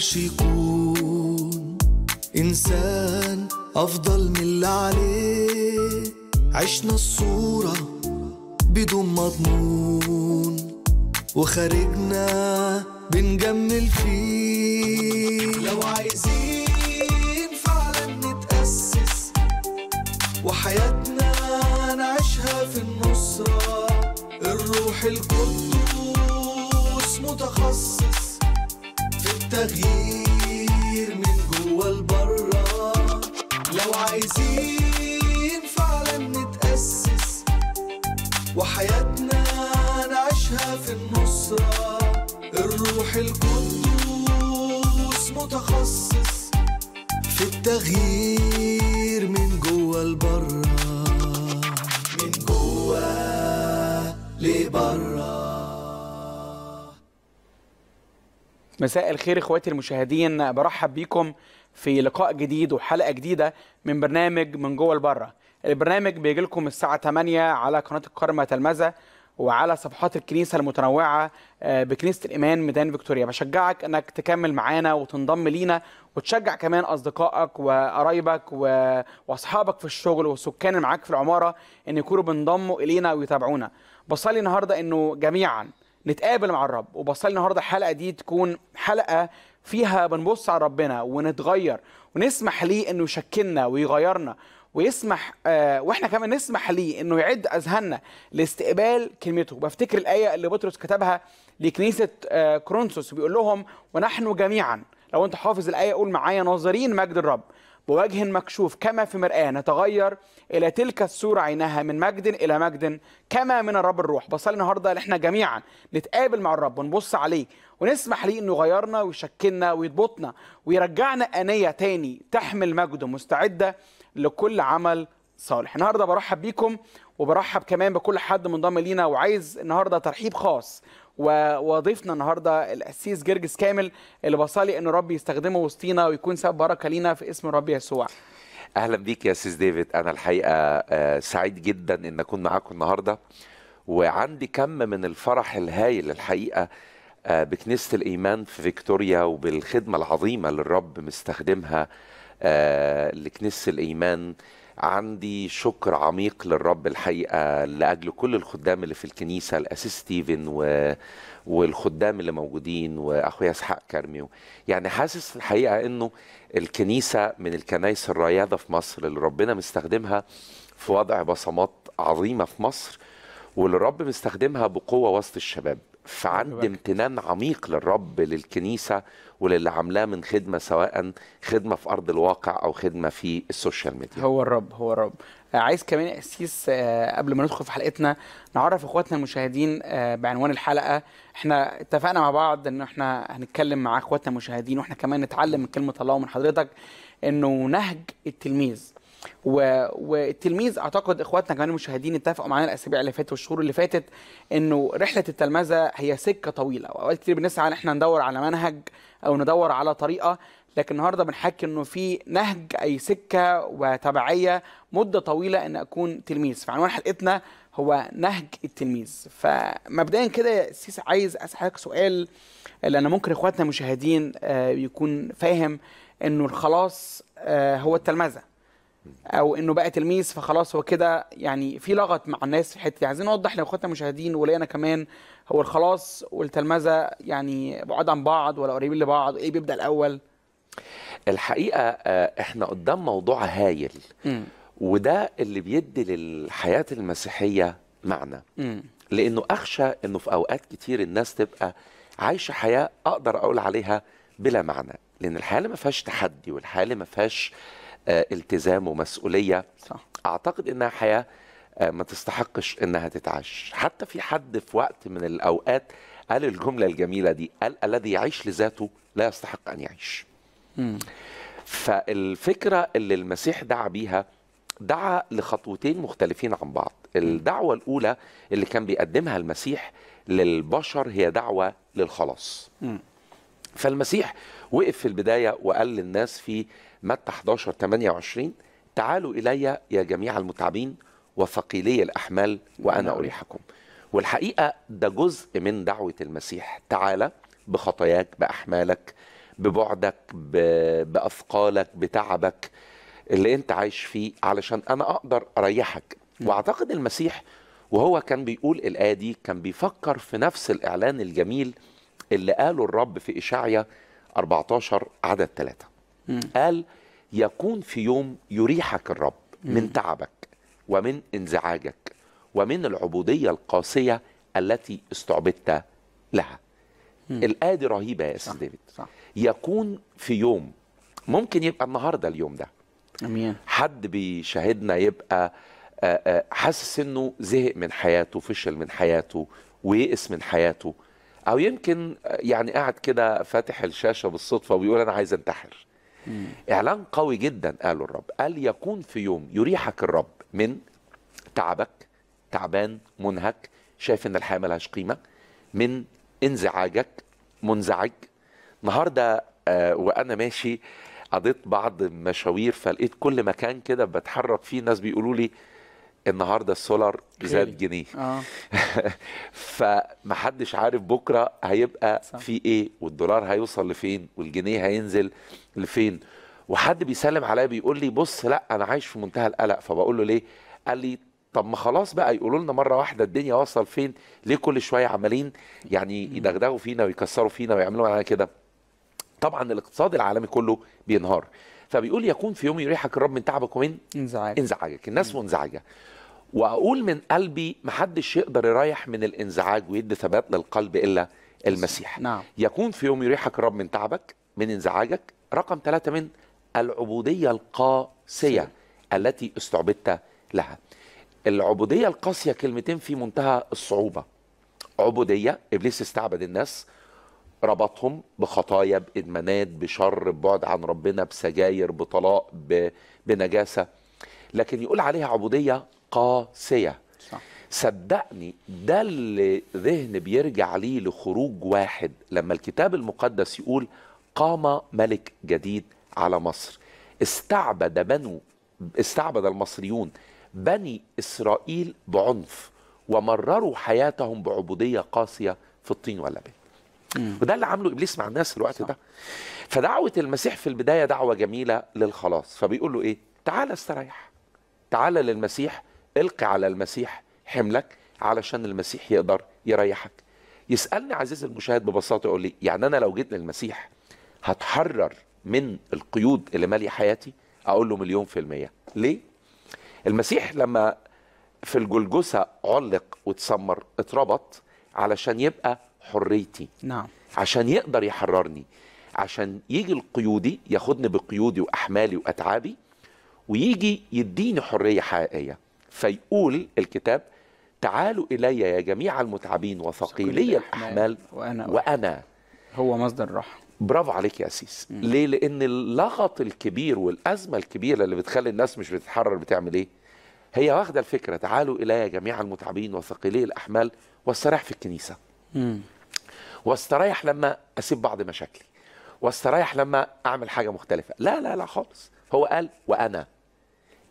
يحاولش يكون إنسان أفضل من اللي عليه عشنا الصورة بدون مضمون وخارجنا بنجمل فيه لو عايزين فعلا نتأسس وحياتنا نعيشها في النصرة الروح القدس متخصص تغيير من جوه لبره لو عايزين فعلا نتأسس وحياتنا نعيشها في النصرة الروح القدوس متخصص في التغيير مساء الخير اخواتي المشاهدين برحب بيكم في لقاء جديد وحلقه جديده من برنامج من جوه لبره البرنامج بيجي لكم الساعه 8 على قناه القرم تلمذه وعلى صفحات الكنيسه المتنوعه آه، بكنيسه الايمان ميدان فيكتوريا بشجعك انك تكمل معانا وتنضم لينا وتشجع كمان اصدقائك وقرايبك واصحابك في الشغل والسكان اللي معاك في العماره ان يكونوا بينضموا الينا ويتابعونا بصلي النهارده انه جميعا نتقابل مع الرب وبصلي النهارده الحلقه دي تكون حلقه فيها بنبص على ربنا ونتغير ونسمح ليه انه يشكلنا ويغيرنا ويسمح آه واحنا كمان نسمح ليه انه يعد اذهاننا لاستقبال كلمته بفتكر الايه اللي بطرس كتبها لكنيسه آه كرونسوس بيقول لهم ونحن جميعا لو انت حافظ الايه قول معايا ناظرين مجد الرب بوجه مكشوف كما في مرآة نتغير إلى تلك الصورة عينها من مجد إلى مجد كما من الرب الروح بصلي النهاردة إحنا جميعا نتقابل مع الرب ونبص عليه ونسمح ليه إنه يغيرنا ويشكلنا ويضبطنا ويرجعنا أنية تاني تحمل مجده مستعدة لكل عمل صالح النهارده برحب بيكم وبرحب كمان بكل حد منضم لينا وعايز النهارده ترحيب خاص وضيفنا النهارده القسيس جرجس كامل اللي بصلي ان ربي يستخدمه وسطينا ويكون سبب بركه لينا في اسم الرب يسوع. اهلا بيك يا سيس ديفيد انا الحقيقه آه، سعيد جدا ان اكون معاكم النهارده وعندي كم من الفرح الهايل الحقيقه آه، بكنيسه الايمان في فيكتوريا وبالخدمه العظيمه اللي الرب مستخدمها آه، لكنيسه الايمان عندي شكر عميق للرب الحقيقه لاجل كل الخدام اللي في الكنيسه الاسيس ستيفن و... والخدام اللي موجودين واخويا اسحاق كرمي يعني حاسس الحقيقه انه الكنيسه من الكنايس الرياضه في مصر اللي ربنا مستخدمها في وضع بصمات عظيمه في مصر واللي مستخدمها بقوه وسط الشباب فعندي امتنان عميق للرب للكنيسة وللي عاملاه من خدمة سواء خدمة في أرض الواقع أو خدمة في السوشيال ميديا هو الرب هو الرب آه، عايز كمان يا أسيس آه، قبل ما ندخل في حلقتنا نعرف إخواتنا المشاهدين آه، بعنوان الحلقة احنا اتفقنا مع بعض ان احنا هنتكلم مع إخواتنا المشاهدين واحنا كمان نتعلم من كلمة الله ومن حضرتك انه نهج التلميذ و... والتلميذ اعتقد اخواتنا كمان المشاهدين اتفقوا معانا الاسابيع اللي فاتت والشهور اللي فاتت انه رحله التلمذه هي سكه طويله واوقات كتير بنسعى ان احنا ندور على منهج او ندور على طريقه لكن النهارده بنحكي انه في نهج اي سكه وتبعيه مده طويله ان اكون تلميذ فعنوان حلقتنا هو نهج التلميذ فمبدئيا كده يا سيس عايز اسالك سؤال لان ممكن اخواتنا المشاهدين آه، يكون فاهم انه الخلاص آه، هو التلمذه او انه بقى تلميذ فخلاص هو كده يعني في لغط مع الناس في حته دي عايزين نوضح لاخواتنا المشاهدين ولينا كمان هو الخلاص والتلمذه يعني بعاد عن بعض ولا قريبين لبعض ايه بيبدا الاول الحقيقه آه، احنا قدام موضوع هايل م. وده اللي بيدي للحياه المسيحيه معنى م. لانه اخشى انه في اوقات كتير الناس تبقى عايشه حياه اقدر اقول عليها بلا معنى لان الحياه اللي ما فيهاش تحدي والحياه اللي ما فيهاش آه، التزام ومسؤوليه صح. اعتقد انها حياه آه، ما تستحقش انها تتعاش حتى في حد في وقت من الاوقات قال الجمله الجميله دي قال الذي يعيش لذاته لا يستحق ان يعيش م. فالفكره اللي المسيح دعا بيها دعا لخطوتين مختلفين عن بعض الدعوه الاولى اللي كان بيقدمها المسيح للبشر هي دعوه للخلاص م. فالمسيح وقف في البدايه وقال للناس في متى 11 28 تعالوا إلي يا جميع المتعبين وثقيلي الأحمال وأنا نعم. أريحكم والحقيقة ده جزء من دعوة المسيح تعالى بخطاياك بأحمالك ببعدك بأثقالك بتعبك اللي انت عايش فيه علشان أنا أقدر أريحك نعم. وأعتقد المسيح وهو كان بيقول الآية دي كان بيفكر في نفس الإعلان الجميل اللي قاله الرب في إشعيا 14 عدد 3 قال يكون في يوم يريحك الرب من تعبك ومن انزعاجك ومن العبودية القاسية التي استعبدت لها الآية دي رهيبة يا أستاذ ديفيد صح. يكون في يوم ممكن يبقى النهاردة اليوم ده أمين. حد بيشاهدنا يبقى آه، آه، حاسس انه زهق من حياته فشل من حياته ويئس من حياته او يمكن آه، يعني قاعد كده فاتح الشاشه بالصدفه وبيقول انا عايز انتحر مم. إعلان قوي جدا قاله الرب قال يكون في يوم يريحك الرب من تعبك تعبان منهك شايف إن الحياة ملهاش قيمة من انزعاجك منزعج النهاردة آه وأنا ماشي قضيت بعض المشاوير فلقيت كل مكان كده بتحرك فيه ناس بيقولوا لي النهارده السولار زاد جنيه آه. فمحدش عارف بكره هيبقى صح. في ايه والدولار هيوصل لفين والجنيه هينزل لفين وحد بيسلم عليا بيقول لي بص لا انا عايش في منتهى القلق فبقول له ليه قال لي طب ما خلاص بقى يقولوا لنا مره واحده الدنيا وصل فين ليه كل شويه عمالين يعني يدغدغوا فينا ويكسروا فينا ويعملوا معانا كده طبعا الاقتصاد العالمي كله بينهار فبيقول يكون في يوم يريحك الرب من تعبك ومن انزعاجك انزعاجك الناس منزعجه واقول من قلبي محدش يقدر يريح من الانزعاج ويدي ثبات للقلب الا المسيح نعم. يكون في يوم يريحك الرب من تعبك من انزعاجك رقم ثلاثة من العبودية القاسية التي استعبدت لها العبودية القاسية كلمتين في منتهى الصعوبة عبودية إبليس استعبد الناس ربطهم بخطايا بإدمانات بشر ببعد عن ربنا بسجاير بطلاق بنجاسة لكن يقول عليها عبودية قاسية صح. صدقني ده اللي ذهن بيرجع ليه لخروج واحد لما الكتاب المقدس يقول قام ملك جديد على مصر استعبد بنو استعبد المصريون بني اسرائيل بعنف ومرروا حياتهم بعبوديه قاسيه في الطين واللبن مم. وده اللي عامله ابليس مع الناس الوقت صح. ده فدعوه المسيح في البدايه دعوه جميله للخلاص فبيقول له ايه تعال استريح تعال للمسيح القي على المسيح حملك علشان المسيح يقدر يريحك يسالني عزيزي المشاهد ببساطه يقول لي يعني انا لو جيت للمسيح هتحرر من القيود اللي ماليه حياتي اقول له مليون في الميه ليه المسيح لما في الجلجسه علق واتسمر اتربط علشان يبقى حريتي نعم عشان يقدر يحررني عشان يجي القيودي ياخدني بقيودي واحمالي واتعابي ويجي يديني حريه حقيقيه فيقول الكتاب تعالوا الي يا جميع المتعبين وثقيلي الاحمال وانا وانا هو مصدر الراحه برافو عليك يا اسيس مم. ليه لان اللغط الكبير والازمه الكبيره اللي بتخلي الناس مش بتتحرر بتعمل ايه هي واخده الفكره تعالوا الي يا جميع المتعبين وثقيلي الاحمال واستريح في الكنيسه واستريح لما اسيب بعض مشاكلي واستريح لما اعمل حاجه مختلفه لا لا لا خالص هو قال وانا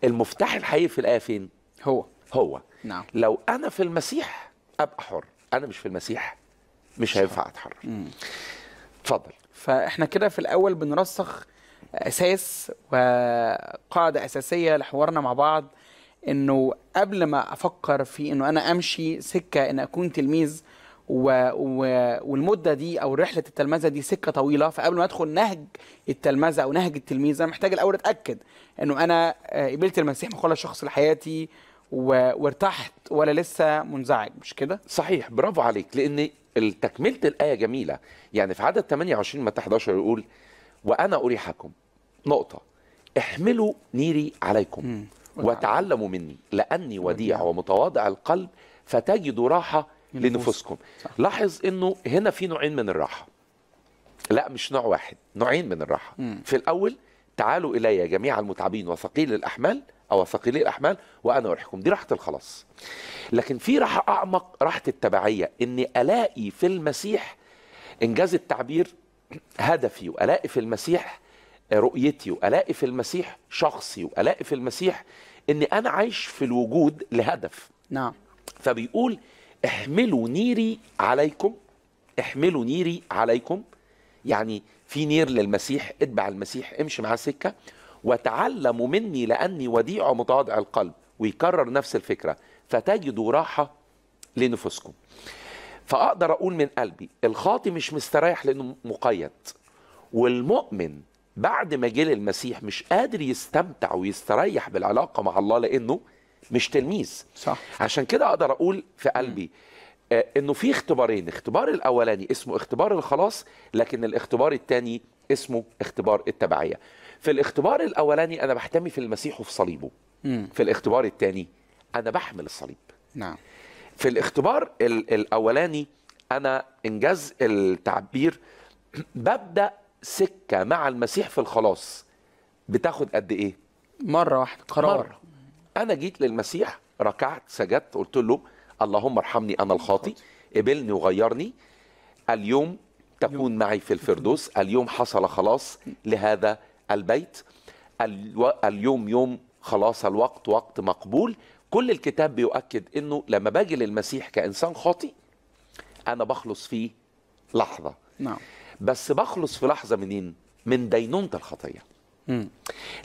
المفتاح الحقيقي في الايه فين هو هو نعم لو انا في المسيح ابقى حر انا مش في المسيح مش هينفع اتحرر اتفضل فاحنا كده في الاول بنرسخ اساس وقاعده اساسيه لحوارنا مع بعض انه قبل ما افكر في انه انا امشي سكه ان اكون تلميذ و... و... والمده دي او رحله التلمذه دي سكه طويله فقبل ما ادخل نهج التلمذه او نهج التلميذه محتاج الاول اتاكد انه انا آه، قبلت المسيح مخلص شخص لحياتي و... وارتحت ولا لسه منزعج مش كده؟ صحيح برافو عليك لان تكمله الايه جميله يعني في عدد 28 متى 11 يقول وانا اريحكم نقطه احملوا نيري عليكم وتعلموا مني لاني وديع ومتواضع القلب فتجدوا راحه لنفوسكم لاحظ انه هنا في نوعين من الراحه لا مش نوع واحد نوعين من الراحه مم. في الاول تعالوا الي جميع المتعبين وثقيل الاحمال او ثقيلي الاحمال وانا اريحكم دي راحه الخلاص لكن في راحه اعمق راحه التبعيه اني الاقي في المسيح انجاز التعبير هدفي والاقي في المسيح رؤيتي والاقي في المسيح شخصي والاقي في المسيح اني انا عايش في الوجود لهدف نعم فبيقول احملوا نيري عليكم احملوا نيري عليكم يعني في نير للمسيح اتبع المسيح امشي معاه سكة وتعلموا مني لأني وديع متواضع القلب ويكرر نفس الفكرة فتجدوا راحة لنفوسكم فأقدر أقول من قلبي الخاطي مش مستريح لأنه مقيد والمؤمن بعد ما جه المسيح مش قادر يستمتع ويستريح بالعلاقة مع الله لأنه مش تلميذ صح عشان كده اقدر اقول في قلبي آه انه في اختبارين الاختبار الاولاني اسمه اختبار الخلاص لكن الاختبار الثاني اسمه اختبار التبعيه في الاختبار الاولاني انا بحتمي في المسيح وفي صليبه مم. في الاختبار الثاني انا بحمل الصليب نعم في الاختبار الاولاني انا انجاز التعبير ببدا سكه مع المسيح في الخلاص بتاخد قد ايه مره واحده قرار مرة. انا جيت للمسيح ركعت سجدت قلت له اللهم ارحمني انا الخاطي قبلني وغيرني اليوم تكون معي في الفردوس اليوم حصل خلاص لهذا البيت اليوم يوم خلاص الوقت وقت مقبول كل الكتاب بيؤكد انه لما باجي للمسيح كانسان خاطي انا بخلص في لحظه نعم بس بخلص في لحظه منين من دينونه الخطيه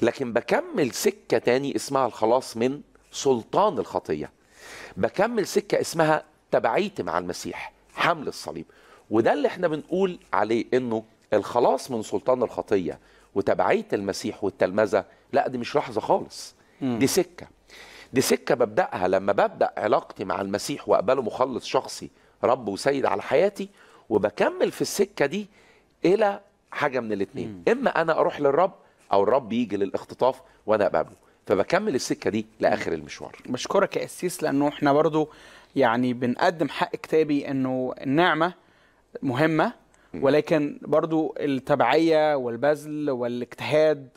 لكن بكمل سكة تاني اسمها الخلاص من سلطان الخطية بكمل سكة اسمها تبعيتي مع المسيح حمل الصليب وده اللي احنا بنقول عليه انه الخلاص من سلطان الخطية وتبعية المسيح والتلمذة لا دي مش لحظة خالص دي سكة دي سكة ببدأها لما ببدأ علاقتي مع المسيح وأقبله مخلص شخصي رب وسيد على حياتي وبكمل في السكة دي إلى حاجة من الاتنين إما أنا أروح للرب او الرب يجي للاختطاف وانا ابقى فبكمل السكه دي لاخر المشوار بشكرك يا اسيس لانه احنا برضو يعني بنقدم حق كتابي انه النعمه مهمه ولكن برضو التبعيه والبذل والاجتهاد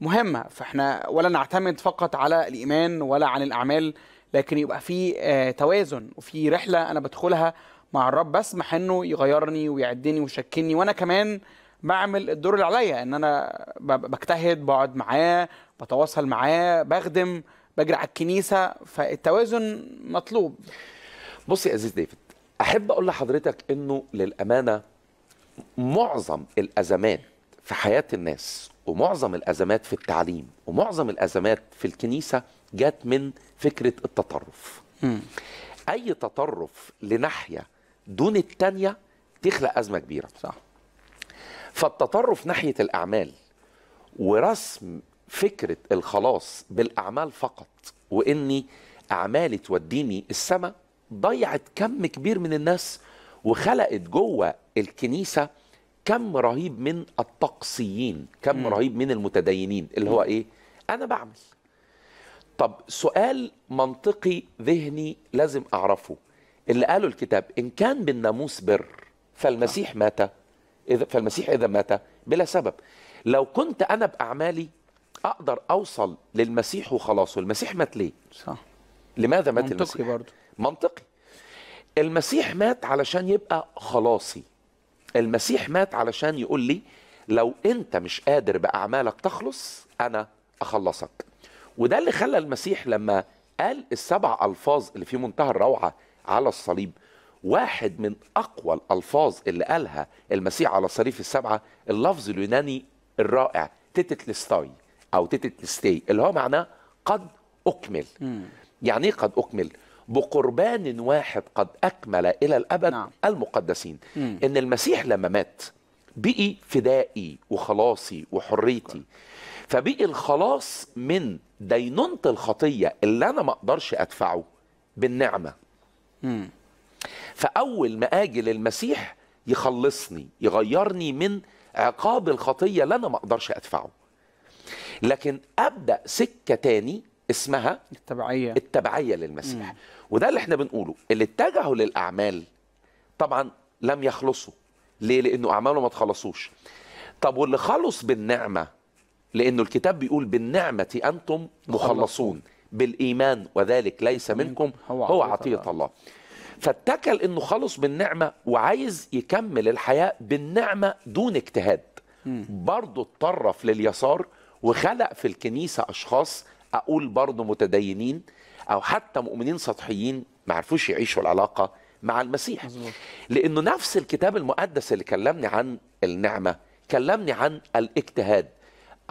مهمه فاحنا ولا نعتمد فقط على الايمان ولا عن الاعمال لكن يبقى في آه، توازن وفي رحله انا بدخلها مع الرب بسمح انه يغيرني ويعدني ويشكلني وانا كمان بعمل الدور اللي عليا ان انا بجتهد بقعد معاه بتواصل معاه بخدم بجري على الكنيسه فالتوازن مطلوب بص يا عزيز ديفيد احب اقول لحضرتك انه للامانه معظم الازمات في حياه الناس ومعظم الازمات في التعليم ومعظم الازمات في الكنيسه جت من فكره التطرف م. اي تطرف لناحيه دون الثانيه تخلق ازمه كبيره صح فالتطرف ناحية الأعمال ورسم فكرة الخلاص بالأعمال فقط وإني أعمالي توديني السماء ضيعت كم كبير من الناس وخلقت جوه الكنيسة كم رهيب من التقصيين كم م. رهيب من المتدينين اللي هو إيه أنا بعمل طب سؤال منطقي ذهني لازم أعرفه اللي قاله الكتاب إن كان بالناموس بر فالمسيح مات إذا فالمسيح إذا مات بلا سبب لو كنت أنا بأعمالي أقدر أوصل للمسيح وخلاصه المسيح مات ليه صح لماذا مات منطقي المسيح برضو. منطقي المسيح مات علشان يبقى خلاصي المسيح مات علشان يقول لي لو انت مش قادر باعمالك تخلص انا اخلصك وده اللي خلى المسيح لما قال السبع الفاظ اللي في منتهى الروعه على الصليب واحد من اقوى الالفاظ اللي قالها المسيح على صريف السبعه اللفظ اليوناني الرائع تيتلستاي او تيتلستي اللي هو معناه قد اكمل م. يعني ايه قد اكمل بقربان واحد قد اكمل الى الابد نعم. المقدسين م. ان المسيح لما مات بقي فدائي وخلاصي وحريتي فبقي الخلاص من دينونة الخطية اللي أنا ما أقدرش أدفعه بالنعمة م. فاول ما اجي للمسيح يخلصني يغيرني من عقاب الخطيه اللي انا ما اقدرش ادفعه لكن ابدا سكه تاني اسمها التبعيه التبعيه للمسيح مم. وده اللي احنا بنقوله اللي اتجهوا للاعمال طبعا لم يخلصوا ليه لانه اعماله ما تخلصوش طب واللي خلص بالنعمه لانه الكتاب بيقول بالنعمه انتم مخلصون بالايمان وذلك ليس منكم هو عطيه الله فاتكل انه خلص بالنعمه وعايز يكمل الحياه بالنعمه دون اجتهاد برضه اتطرف لليسار وخلق في الكنيسه اشخاص اقول برضه متدينين او حتى مؤمنين سطحيين ما عرفوش يعيشوا العلاقه مع المسيح لانه نفس الكتاب المقدس اللي كلمني عن النعمه كلمني عن الاجتهاد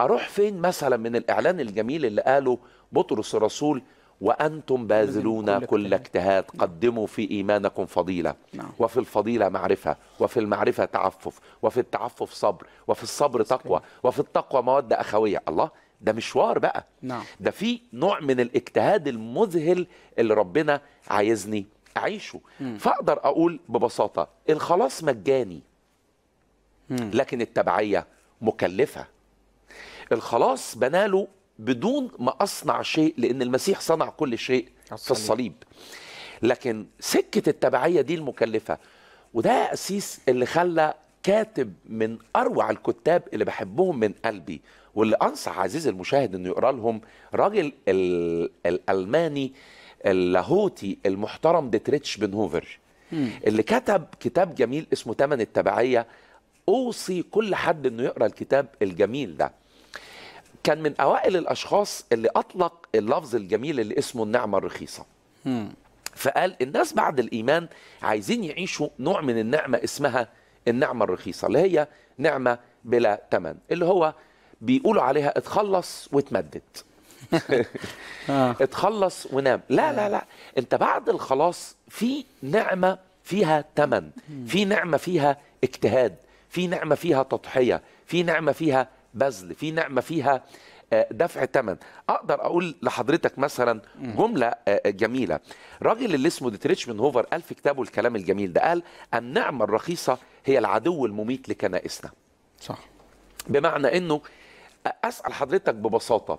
اروح فين مثلا من الاعلان الجميل اللي قاله بطرس الرسول وأنتم باذلون كل اجتهاد قدموا في إيمانكم فضيلة نعم. وفي الفضيلة معرفة وفي المعرفة تعفف وفي التعفف صبر وفي الصبر تقوى وفي التقوى مودة أخوية الله ده مشوار بقى نعم. ده في نوع من الاجتهاد المذهل اللي ربنا عايزني أعيشه فأقدر أقول ببساطة الخلاص مجاني لكن التبعية مكلفة الخلاص بناله بدون ما اصنع شيء لان المسيح صنع كل شيء في الصليب لكن سكه التبعيه دي المكلفه وده اسيس اللي خلى كاتب من اروع الكتاب اللي بحبهم من قلبي واللي انصح عزيزي المشاهد انه يقرا لهم راجل الالماني اللاهوتي المحترم ديتريتش بن هوفر اللي كتب كتاب جميل اسمه تمن التبعيه اوصي كل حد انه يقرا الكتاب الجميل ده كان من اوائل الاشخاص اللي اطلق اللفظ الجميل اللي اسمه النعمه الرخيصه فقال الناس بعد الايمان عايزين يعيشوا نوع من النعمه اسمها النعمه الرخيصه اللي هي نعمه بلا ثمن اللي هو بيقولوا عليها اتخلص واتمدد آه. اتخلص ونام لا لا آه. لا انت بعد الخلاص في نعمه فيها ثمن في نعمه فيها اجتهاد في نعمه فيها تضحيه في نعمه فيها بذل في نعمه فيها آه، دفع ثمن اقدر اقول لحضرتك مثلا جمله آه، آه، جميله راجل اللي اسمه ديتريتش من هوفر قال في كتابه الكلام الجميل ده قال النعمه الرخيصه هي العدو المميت لكنائسنا صح بمعنى انه اسال حضرتك ببساطه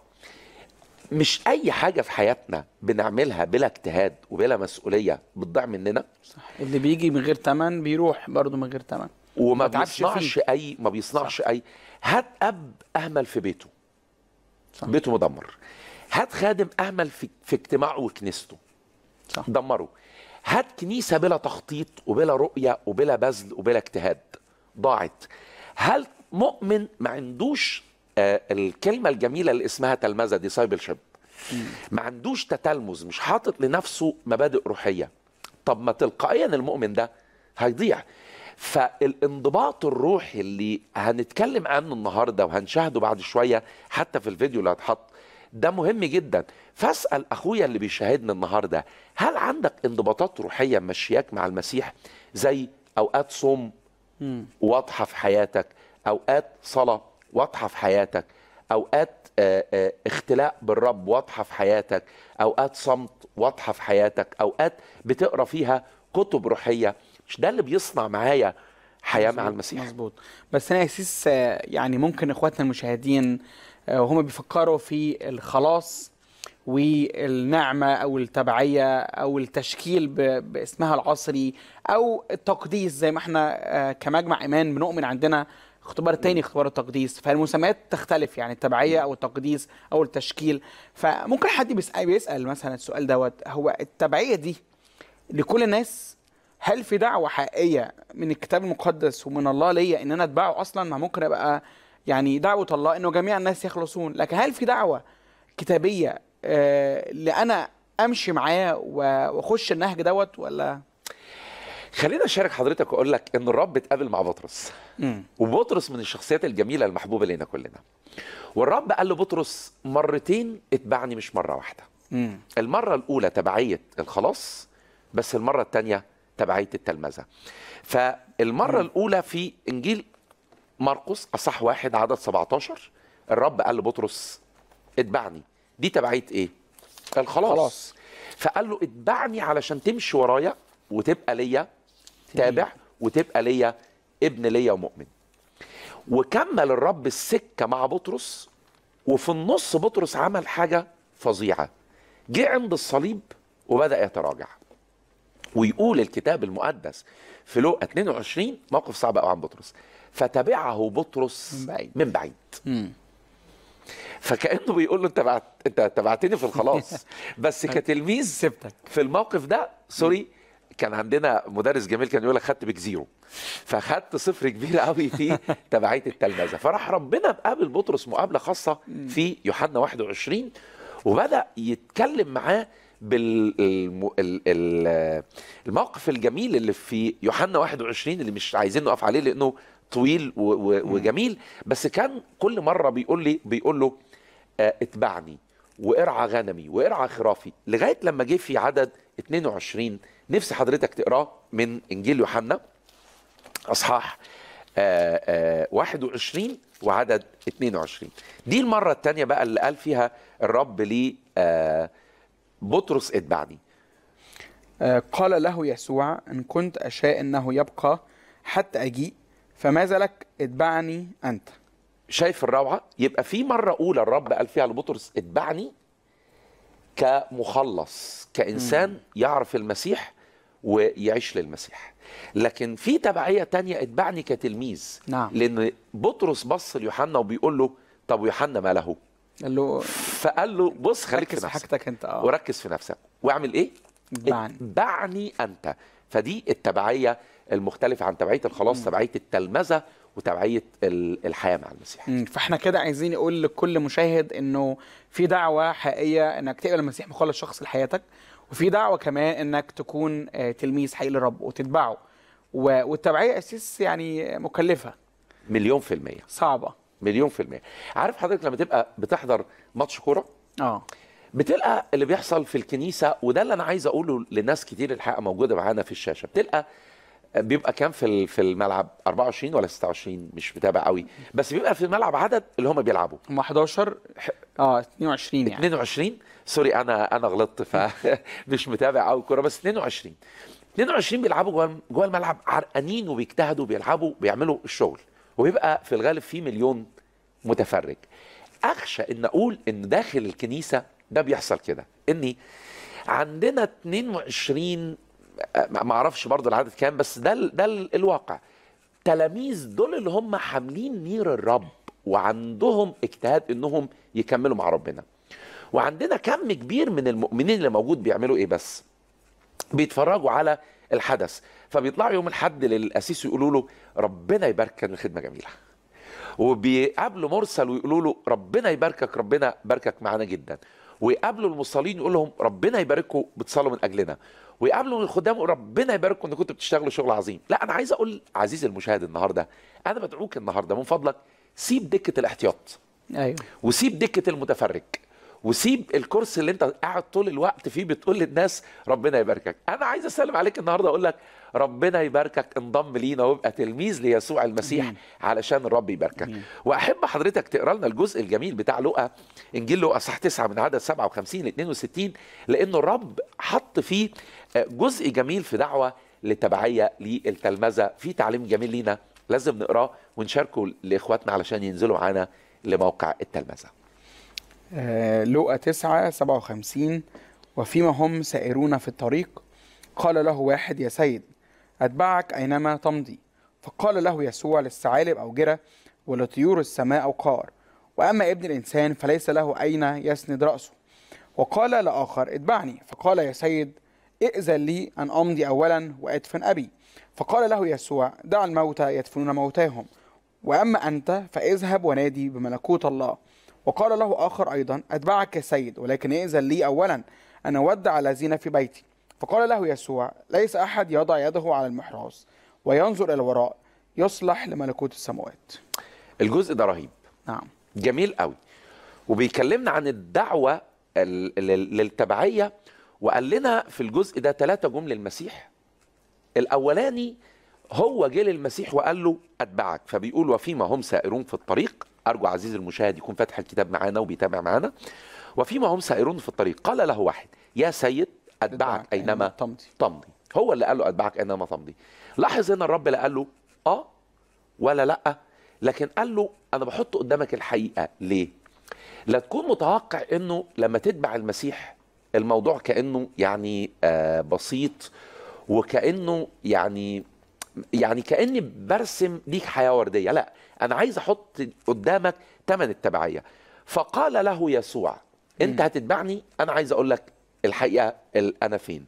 مش اي حاجه في حياتنا بنعملها بلا اجتهاد وبلا مسؤوليه بتضيع مننا صح اللي بيجي من غير ثمن بيروح برضه من غير ثمن وما بيصنعش اي ما بيصنعش صح. اي هات اب اهمل في بيته صح. بيته مدمر هات خادم اهمل في, في اجتماعه وكنيسته صح. دمره هات كنيسه بلا تخطيط وبلا رؤيه وبلا بذل وبلا اجتهاد ضاعت هل مؤمن ما عندوش آه الكلمه الجميله اللي اسمها تلمذه شيب ما عندوش تتلمذ مش حاطط لنفسه مبادئ روحيه طب ما تلقائيا المؤمن ده هيضيع فالانضباط الروحي اللي هنتكلم عنه النهارده وهنشاهده بعد شويه حتى في الفيديو اللي هتحط ده مهم جدا فاسال اخويا اللي بيشاهدنا النهارده هل عندك انضباطات روحيه ماشياك مع المسيح زي اوقات صوم واضحه في حياتك اوقات صلاه واضحه في حياتك اوقات آه، آه، اختلاء بالرب واضحه في حياتك اوقات صمت واضحه في حياتك اوقات بتقرا فيها كتب روحيه مش ده اللي بيصنع معايا حياه مع المسيح مظبوط بس انا اسيس آه، يعني ممكن اخواتنا المشاهدين آه، وهم بيفكروا في الخلاص والنعمة أو التبعية أو التشكيل باسمها العصري أو التقديس زي ما احنا آه، كمجمع إيمان بنؤمن عندنا اختبار تاني اختبار التقديس فالمسميات تختلف يعني التبعية أو التقديس أو التشكيل فممكن حد بيسأل, بيسأل مثلا السؤال دوت هو التبعية دي لكل الناس هل في دعوه حقيقيه من الكتاب المقدس ومن الله ليا ان انا اتبعه اصلا ما ممكن ابقى يعني دعوه الله انه جميع الناس يخلصون لكن هل في دعوه كتابيه آه، لانا امشي معاه واخش النهج دوت ولا خلينا اشارك حضرتك واقول لك ان الرب اتقابل مع بطرس م. وبطرس من الشخصيات الجميله المحبوبه لنا كلنا والرب قال لبطرس مرتين اتبعني مش مره واحده م. المره الاولى تبعيه الخلاص بس المره الثانيه تبعيه التلمذه فالمره الاولى في انجيل مرقس اصح واحد عدد 17 الرب قال لبطرس اتبعني دي تبعيه ايه قال خلاص, خلاص. فقال له اتبعني علشان تمشي ورايا وتبقى ليا تابع وتبقى ليا ابن ليا ومؤمن وكمل الرب السكه مع بطرس وفي النص بطرس عمل حاجه فظيعه جه عند الصليب وبدا يتراجع ويقول الكتاب المقدس في لوقا 22 موقف صعب قوي عن بطرس فتبعه بطرس من بعيد, من بعيد. فكانه بيقول له انت بعت انت تبعتني في الخلاص بس كتلميذ سبتك في الموقف ده سوري كان عندنا مدرس جميل كان يقول لك خدت بيك زيرو فخدت صفر كبير قوي في تبعيه التلمذه فراح ربنا مقابل بطرس مقابله خاصه في يوحنا 21 وبدا يتكلم معاه بالموقف الجميل اللي في يوحنا 21 اللي مش عايزين نقف عليه لانه طويل وجميل بس كان كل مره بيقول لي بيقول له آه، اتبعني وارعى غنمي وارعى خرافي لغايه لما جه في عدد 22 نفسي حضرتك تقراه من انجيل يوحنا اصحاح 21 آه، آه، وعدد 22 دي المره الثانيه بقى اللي قال فيها الرب ليه بطرس اتبعني آه، قال له يسوع إن كنت أشاء أنه يبقى حتى أجيء فماذا لك اتبعني أنت شايف الروعة يبقى في مرة أولى الرب قال فيها لبطرس اتبعني كمخلص كإنسان يعرف المسيح ويعيش للمسيح لكن في تبعية تانية اتبعني كتلميذ نعم. لأن بطرس بص ليوحنا وبيقول له طب يوحنا ما له قال له فقال له بص خليك في نفسك حاجتك انت اه وركز في نفسك واعمل ايه؟ اتبعني اتبعني انت فدي التبعيه المختلفه عن تبعيه الخلاص تبعيه التلمذه وتبعيه الحياه مع المسيح فاحنا كده عايزين نقول لكل مشاهد انه في دعوه حقيقيه انك تقبل المسيح مخلص شخص لحياتك وفي دعوه كمان انك تكون آه، تلميذ حقيقي للرب وتتبعه والتبعيه اساس يعني مكلفه مليون في الميه صعبه مليون في المية عارف حضرتك لما تبقى بتحضر ماتش كورة اه بتلقى اللي بيحصل في الكنيسة وده اللي أنا عايز أقوله لناس كتير الحقيقة موجودة معانا في الشاشة بتلقى بيبقى كام في في الملعب 24 ولا 26 مش متابع قوي بس بيبقى في الملعب عدد اللي هم بيلعبوا هم 11 اه 22 يعني 22 سوري انا انا غلطت فمش متابع قوي الكوره بس 22 22 بيلعبوا جوه الملعب عرقانين وبيجتهدوا بيلعبوا بيعملوا الشغل وبيبقى في الغالب في مليون متفرج اخشى ان اقول ان داخل الكنيسه ده بيحصل كده ان عندنا 22 ما اعرفش برضه العدد كام بس ده ده الواقع تلاميذ دول اللي هم حاملين نير الرب وعندهم اجتهاد انهم يكملوا مع ربنا وعندنا كم كبير من المؤمنين اللي موجود بيعملوا ايه بس بيتفرجوا على الحدث فبيطلعوا يوم الحد للقسيس يقولوا له ربنا يبارك يباركك الخدمه جميله وبيقابلوا مرسل ويقولوا له ربنا يباركك ربنا باركك معانا جدا ويقابلوا المصلين يقول لهم ربنا يبارككم بتصلوا من اجلنا ويقابلوا الخدام ربنا يبارككم ان كنتوا بتشتغلوا شغل عظيم لا انا عايز اقول عزيزي المشاهد النهارده انا بدعوك النهارده من فضلك سيب دكه الاحتياط ايوه وسيب دكه المتفرج وسيب الكورس اللي انت قاعد طول الوقت فيه بتقول للناس ربنا يباركك انا عايز اسلم عليك النهارده اقول لك ربنا يباركك انضم لينا وابقى تلميذ ليسوع المسيح مم. علشان الرب يباركك مم. واحب حضرتك تقرا لنا الجزء الجميل بتاع لوقا انجيل لوقا صح 9 من عدد 57 ل 62 لانه الرب حط فيه آه، جزء جميل في دعوه للتبعيه للتلمذه في تعليم جميل لينا لازم نقراه ونشاركه لاخواتنا علشان ينزلوا معانا لموقع التلمذه آه، لوقا 9 57 وفيما هم سائرون في الطريق قال له واحد يا سيد أتبعك أينما تمضي فقال له يسوع للثعالب أوجرة ولطيور السماء أوقار وأما ابن الإنسان فليس له أين يسند رأسه وقال لآخر اتبعني فقال يا سيد ائذن لي أن أمضي أولا وأدفن أبي فقال له يسوع دع الموتى يدفنون موتاهم وأما أنت فاذهب ونادي بملكوت الله وقال له آخر أيضا أتبعك يا سيد ولكن ائذن لي أولا أن أودع الذين في بيتي فقال له يسوع ليس أحد يضع يده على المحراث وينظر إلى الوراء يصلح لملكوت السماوات الجزء ده رهيب نعم جميل قوي وبيكلمنا عن الدعوة للتبعية وقال لنا في الجزء ده ثلاثة جمل المسيح الأولاني هو جه للمسيح وقال له أتبعك فبيقول وفيما هم سائرون في الطريق أرجو عزيزي المشاهد يكون فاتح الكتاب معانا وبيتابع معانا وفيما هم سائرون في الطريق قال له واحد يا سيد أتبعك أينما تمضي تمضي هو اللي قال له أتبعك أينما تمضي لاحظ هنا الرب لا قال له آه ولا لأ لكن قال له أنا بحط قدامك الحقيقة ليه لا تكون متوقع أنه لما تتبع المسيح الموضوع كأنه يعني آه بسيط وكأنه يعني يعني كاني برسم ليك حياه ورديه لا انا عايز احط قدامك ثمن التبعيه فقال له يسوع انت هتتبعني انا عايز اقول لك الحقيقه انا فين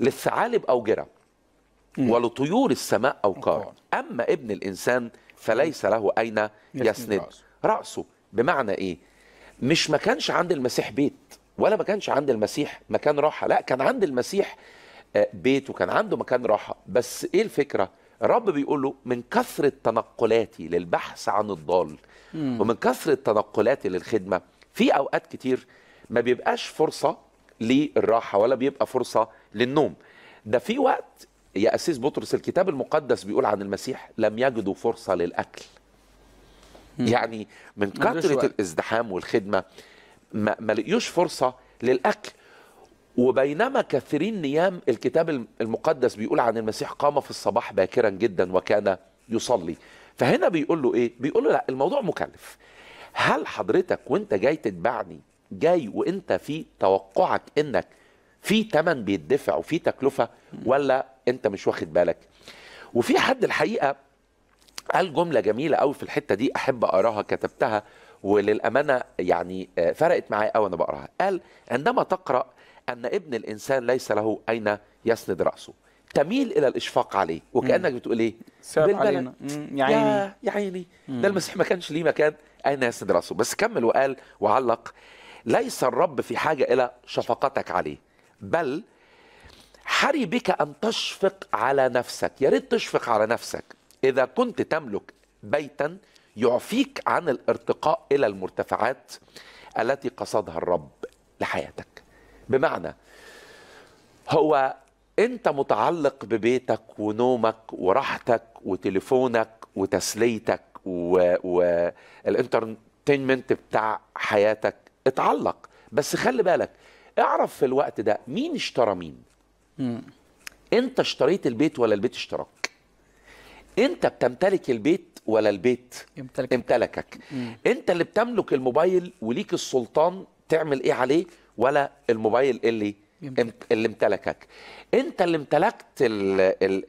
للثعالب اوجره ولطيور السماء اوقار اما ابن الانسان فليس له اين يسند راسه بمعنى ايه مش ما كانش عند المسيح بيت ولا ما كانش عند المسيح مكان راحه لا كان عند المسيح آه، بيته كان عنده مكان راحه بس ايه الفكره الرب بيقول له من كثره تنقلاتي للبحث عن الضال ومن كثره تنقلاتي للخدمه في اوقات كتير ما بيبقاش فرصه للراحه ولا بيبقى فرصه للنوم ده في وقت يا أسيس بطرس الكتاب المقدس بيقول عن المسيح لم يجدوا فرصة للأكل مم. يعني من كثرة الازدحام والخدمة ما لقيوش فرصة للأكل وبينما كثيرين نيام الكتاب المقدس بيقول عن المسيح قام في الصباح باكرا جدا وكان يصلي فهنا بيقول له ايه بيقول له لا الموضوع مكلف هل حضرتك وانت جاي تتبعني جاي وانت في توقعك انك في تمن بيدفع وفي تكلفه ولا انت مش واخد بالك وفي حد الحقيقه قال جمله جميله قوي في الحته دي احب اقراها كتبتها وللامانه يعني آه، فرقت معايا قوي وانا بقراها قال عندما تقرا أن ابن الإنسان ليس له أين يسند رأسه تميل الى الاشفاق عليه وكانك بتقول ايه ساب علينا يا عيني يا عيني ده المسيح ما كانش ليه مكان اين يسند راسه بس كمل وقال وعلق ليس الرب في حاجه الى شفقتك عليه بل حري بك ان تشفق على نفسك يا ريت تشفق على نفسك اذا كنت تملك بيتا يعفيك عن الارتقاء الى المرتفعات التي قصدها الرب لحياتك بمعنى هو انت متعلق ببيتك ونومك وراحتك وتليفونك وتسليتك والانترتينمنت بتاع حياتك اتعلق بس خلي بالك اعرف في الوقت ده مين اشترى مين مم. انت اشتريت البيت ولا البيت اشتراك انت بتمتلك البيت ولا البيت يمتلك. امتلكك مم. انت اللي بتملك الموبايل وليك السلطان تعمل ايه عليه ولا الموبايل اللي يمتلك. اللي امتلكك انت اللي امتلكت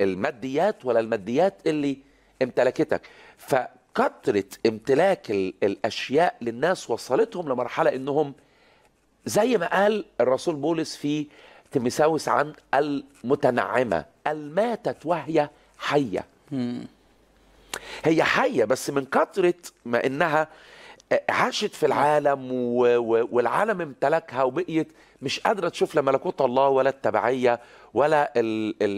الماديات ولا الماديات اللي امتلكتك فكثره امتلاك الاشياء للناس وصلتهم لمرحله انهم زي ما قال الرسول بولس في تيمساوس عن المتنعمه الماتت وهي حيه هي حيه بس من كثره ما انها عاشت في العالم والعالم امتلكها وبقيت مش قادره تشوف لا ملكوت الله ولا التبعيه ولا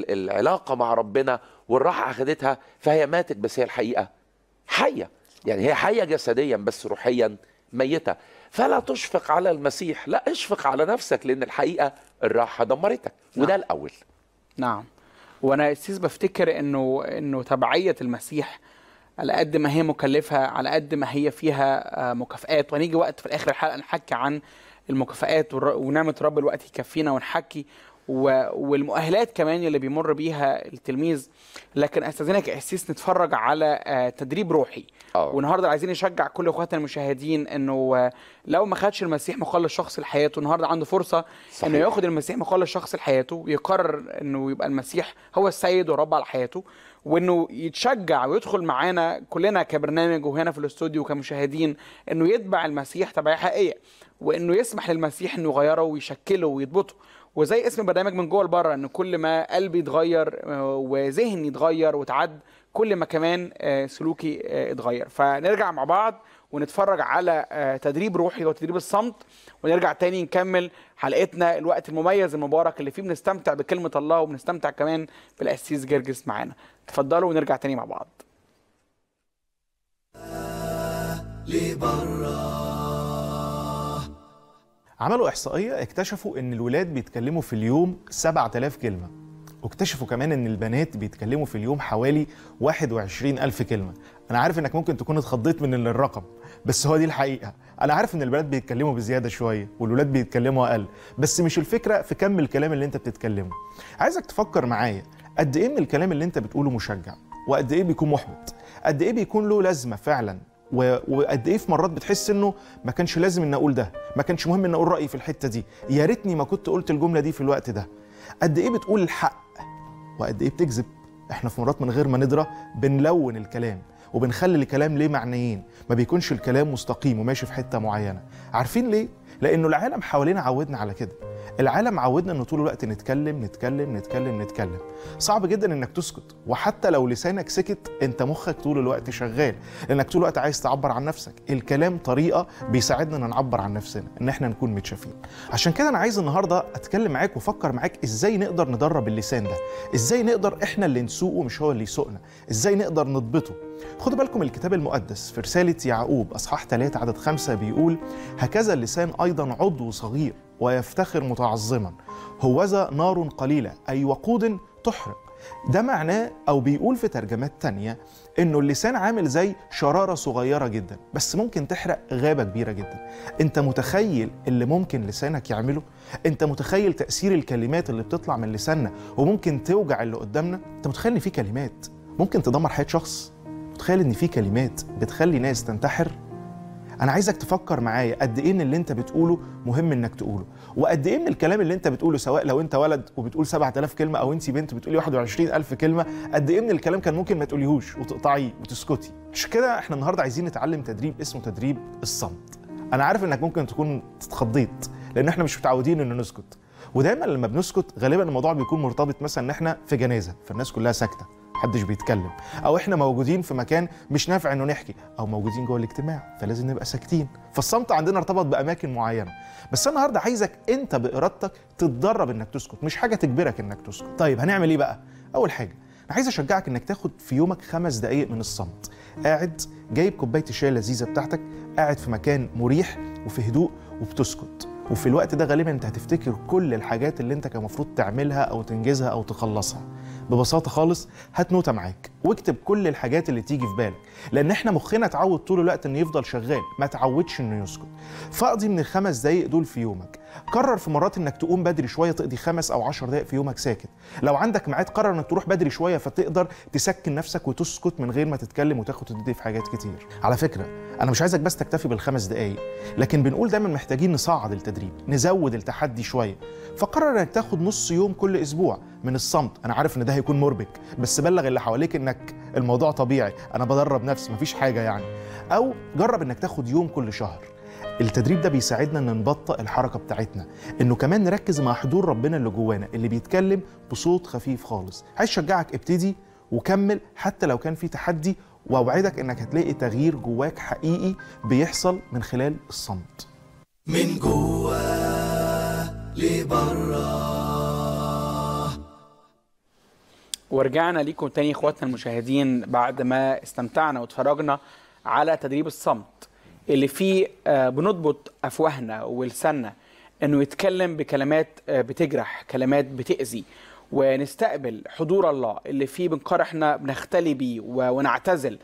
العلاقه مع ربنا والراحه اخذتها فهي ماتت بس هي الحقيقه حيه يعني هي حيه جسديا بس روحيا ميته فلا تشفق على المسيح لا اشفق على نفسك لان الحقيقه الراحه دمرتك نعم. وده الاول نعم وانا استاذ بفتكر انه انه تبعيه المسيح على قد ما هي مكلفه على قد ما هي فيها آه، مكافآت وهنيجي وقت في الاخر الحلقه نحكي عن المكافآت ونعمه رب الوقت يكفينا ونحكي والمؤهلات كمان اللي بيمر بيها التلميذ لكن استاذنك احسيس نتفرج على آه، تدريب روحي أوه. والنهارده عايزين نشجع كل اخواتنا المشاهدين انه آه، لو ما خدش المسيح مخلص شخص لحياته النهارده عنده فرصه صحيح. انه ياخد المسيح مخلص شخص لحياته ويقرر انه يبقى المسيح هو السيد ورب على حياته وانه يتشجع ويدخل معانا كلنا كبرنامج وهنا في الاستوديو وكمشاهدين انه يتبع المسيح تبعيه حقيقيه وانه يسمح للمسيح انه يغيره ويشكله ويضبطه وزي اسم البرنامج من جوه لبره ان كل ما قلبي يتغير آه، وذهني يتغير وتعد كل ما كمان آه، سلوكي آه، اتغير فنرجع مع بعض ونتفرج على آه، تدريب روحي وتدريب الصمت ونرجع تاني نكمل حلقتنا الوقت المميز المبارك اللي فيه بنستمتع بكلمة الله وبنستمتع كمان بالأسيس جرجس معانا تفضلوا ونرجع تاني مع بعض عملوا احصائيه اكتشفوا ان الولاد بيتكلموا في اليوم 7000 كلمه واكتشفوا كمان ان البنات بيتكلموا في اليوم حوالي 21 ألف كلمه انا عارف انك ممكن تكون اتخضيت من الرقم بس هو دي الحقيقه انا عارف ان البنات بيتكلموا بزياده شويه والولاد بيتكلموا اقل بس مش الفكره في كم الكلام اللي انت بتتكلمه عايزك تفكر معايا قد ايه من الكلام اللي انت بتقوله مشجع وقد ايه بيكون محبط قد ايه بيكون له لازمه فعلا وقد ايه في مرات بتحس انه ما كانش لازم ان اقول ده ما كانش مهم ان اقول رايي في الحته دي يا ريتني ما كنت قلت الجمله دي في الوقت ده قد ايه بتقول الحق وقد ايه بتكذب احنا في مرات من غير ما ندرى بنلون الكلام وبنخلي الكلام ليه معنيين ما بيكونش الكلام مستقيم وماشي في حته معينه عارفين ليه لانه العالم حوالينا عودنا على كده العالم عودنا انه طول الوقت نتكلم نتكلم نتكلم نتكلم صعب جدا انك تسكت وحتى لو لسانك سكت انت مخك طول الوقت شغال لانك طول الوقت عايز تعبر عن نفسك الكلام طريقه بيساعدنا ان نعبر عن نفسنا ان احنا نكون متشافين عشان كده انا عايز النهارده اتكلم معاك وافكر معاك ازاي نقدر ندرب اللسان ده ازاي نقدر احنا اللي نسوقه مش هو اللي يسوقنا ازاي نقدر نضبطه خدوا بالكم الكتاب المقدس في رسالة يعقوب أصحاح 3 عدد 5 بيقول هكذا اللسان أيضا عضو صغير ويفتخر متعظما هوذا نار قليلة أي وقود تحرق ده معناه أو بيقول في ترجمات تانية إنه اللسان عامل زي شرارة صغيرة جدا بس ممكن تحرق غابة كبيرة جدا أنت متخيل اللي ممكن لسانك يعمله؟ أنت متخيل تأثير الكلمات اللي بتطلع من لساننا وممكن توجع اللي قدامنا؟ أنت متخيل إن في كلمات ممكن تدمر حياة شخص متخيل ان في كلمات بتخلي ناس تنتحر انا عايزك تفكر معايا قد ايه اللي انت بتقوله مهم انك تقوله وقد ايه من الكلام اللي انت بتقوله سواء لو انت ولد وبتقول 7000 كلمه او انت بنت بتقولي 21000 كلمه قد ايه من الكلام كان ممكن ما تقوليهوش وتقطعيه وتسكتي عشان كده احنا النهارده عايزين نتعلم تدريب اسمه تدريب الصمت انا عارف انك ممكن تكون اتخضيت لان احنا مش متعودين ان نسكت ودايما لما بنسكت غالبا الموضوع بيكون مرتبط مثلا ان احنا في جنازه فالناس كلها ساكته محدش بيتكلم او احنا موجودين في مكان مش نافع انه نحكي او موجودين جوه الاجتماع فلازم نبقى ساكتين فالصمت عندنا ارتبط باماكن معينه بس انا النهارده عايزك انت بارادتك تتدرب انك تسكت مش حاجه تجبرك انك تسكت طيب هنعمل ايه بقى اول حاجه انا عايز اشجعك انك تاخد في يومك خمس دقائق من الصمت قاعد جايب كوبايه الشاي اللذيذه بتاعتك قاعد في مكان مريح وفي هدوء وبتسكت وفي الوقت ده غالبا انت هتفتكر كل الحاجات اللي انت كان المفروض تعملها او تنجزها او تخلصها ببساطه خالص هات نوته معاك واكتب كل الحاجات اللي تيجي في بالك لان احنا مخنا اتعود طول الوقت انه يفضل شغال ما تعودش انه يسكت فاقضي من الخمس دقايق دول في يومك قرر في مرات انك تقوم بدري شويه تقضي خمس او عشر دقائق في يومك ساكت لو عندك ميعاد قرر انك تروح بدري شويه فتقدر تسكن نفسك وتسكت من غير ما تتكلم وتاخد وتدي في حاجات كتير على فكره انا مش عايزك بس تكتفي بالخمس دقائق لكن بنقول دايما محتاجين نصعد التدريب نزود التحدي شويه فقرر انك تاخد نص يوم كل اسبوع من الصمت انا عارف ان ده هيكون مربك بس بلغ اللي حواليك انك الموضوع طبيعي انا بدرب نفسي مفيش حاجه يعني او جرب انك تاخد يوم كل شهر التدريب ده بيساعدنا ان نبطئ الحركه بتاعتنا انه كمان نركز مع حضور ربنا اللي جوانا اللي بيتكلم بصوت خفيف خالص عايز اشجعك ابتدي وكمل حتى لو كان في تحدي واوعدك انك هتلاقي تغيير جواك حقيقي بيحصل من خلال الصمت من جوا لبرا ورجعنا ليكم تاني اخواتنا المشاهدين بعد ما استمتعنا واتفرجنا على تدريب الصمت اللي فيه آه، بنضبط افواهنا ولساننا انه يتكلم بكلمات آه، بتجرح كلمات بتاذي ونستقبل حضور الله اللي فيه بنقرحنا احنا بنختلي بيه ونعتزل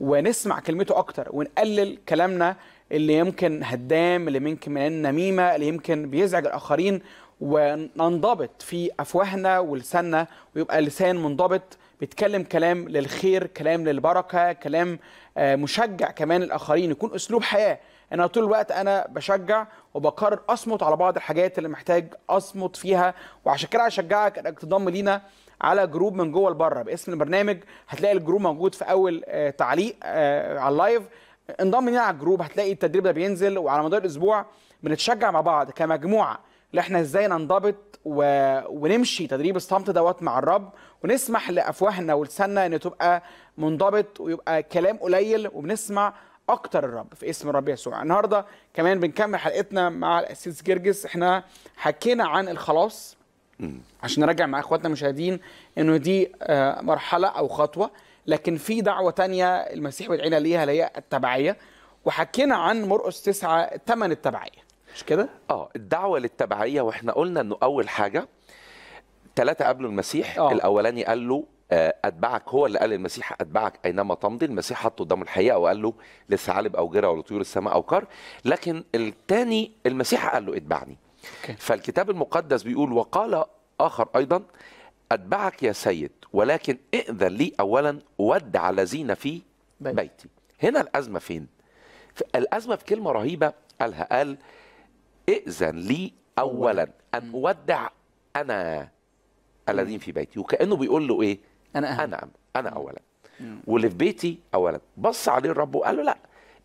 ونسمع كلمته اكتر ونقلل كلامنا اللي يمكن هدام اللي يمكن من نميمه اللي يمكن بيزعج الاخرين وننضبط في افواهنا ولساننا ويبقى لسان منضبط بيتكلم كلام للخير كلام للبركه كلام آه، مشجع كمان الاخرين يكون اسلوب حياه انا طول الوقت انا بشجع وبقرر اصمت على بعض الحاجات اللي محتاج اصمت فيها وعشان كده هشجعك انك تنضم لينا على جروب من جوه لبره باسم البرنامج هتلاقي الجروب موجود في اول آه، تعليق آه، على اللايف انضم لينا على الجروب هتلاقي التدريب ده بينزل وعلى مدار الاسبوع بنتشجع مع بعض كمجموعه اللي احنا ازاي ننضبط و... ونمشي تدريب الصمت دوت مع الرب ونسمح لافواهنا ولساننا ان تبقى منضبط ويبقى كلام قليل وبنسمع اكتر الرب في اسم الرب يسوع النهارده كمان بنكمل حلقتنا مع الاسيس جرجس احنا حكينا عن الخلاص عشان نراجع مع اخواتنا المشاهدين انه دي آه، مرحله او خطوه لكن في دعوه تانية المسيح بيدعينا ليها اللي هي التبعيه وحكينا عن مرقس تسعة ثمن التبعيه مش كده؟ اه الدعوه للتبعيه واحنا قلنا انه اول حاجه ثلاثه قبل المسيح أوه. الاولاني قال له آه، اتبعك هو اللي قال المسيح اتبعك اينما تمضي المسيح حطه قدام الحقيقه وقال له للثعالب جرة ولطيور السماء أو كار لكن الثاني المسيح قال له اتبعني okay. فالكتاب المقدس بيقول وقال اخر ايضا اتبعك يا سيد ولكن ائذن لي اولا ودع الذين في بيتي هنا الازمه فين الازمه في كلمه رهيبه قالها قال ائذن لي اولا ان اودع انا الذين في بيتي وكانه بيقول له ايه انا أهم. انا انا اولا واللي في بيتي اولا بص عليه الرب وقال له لا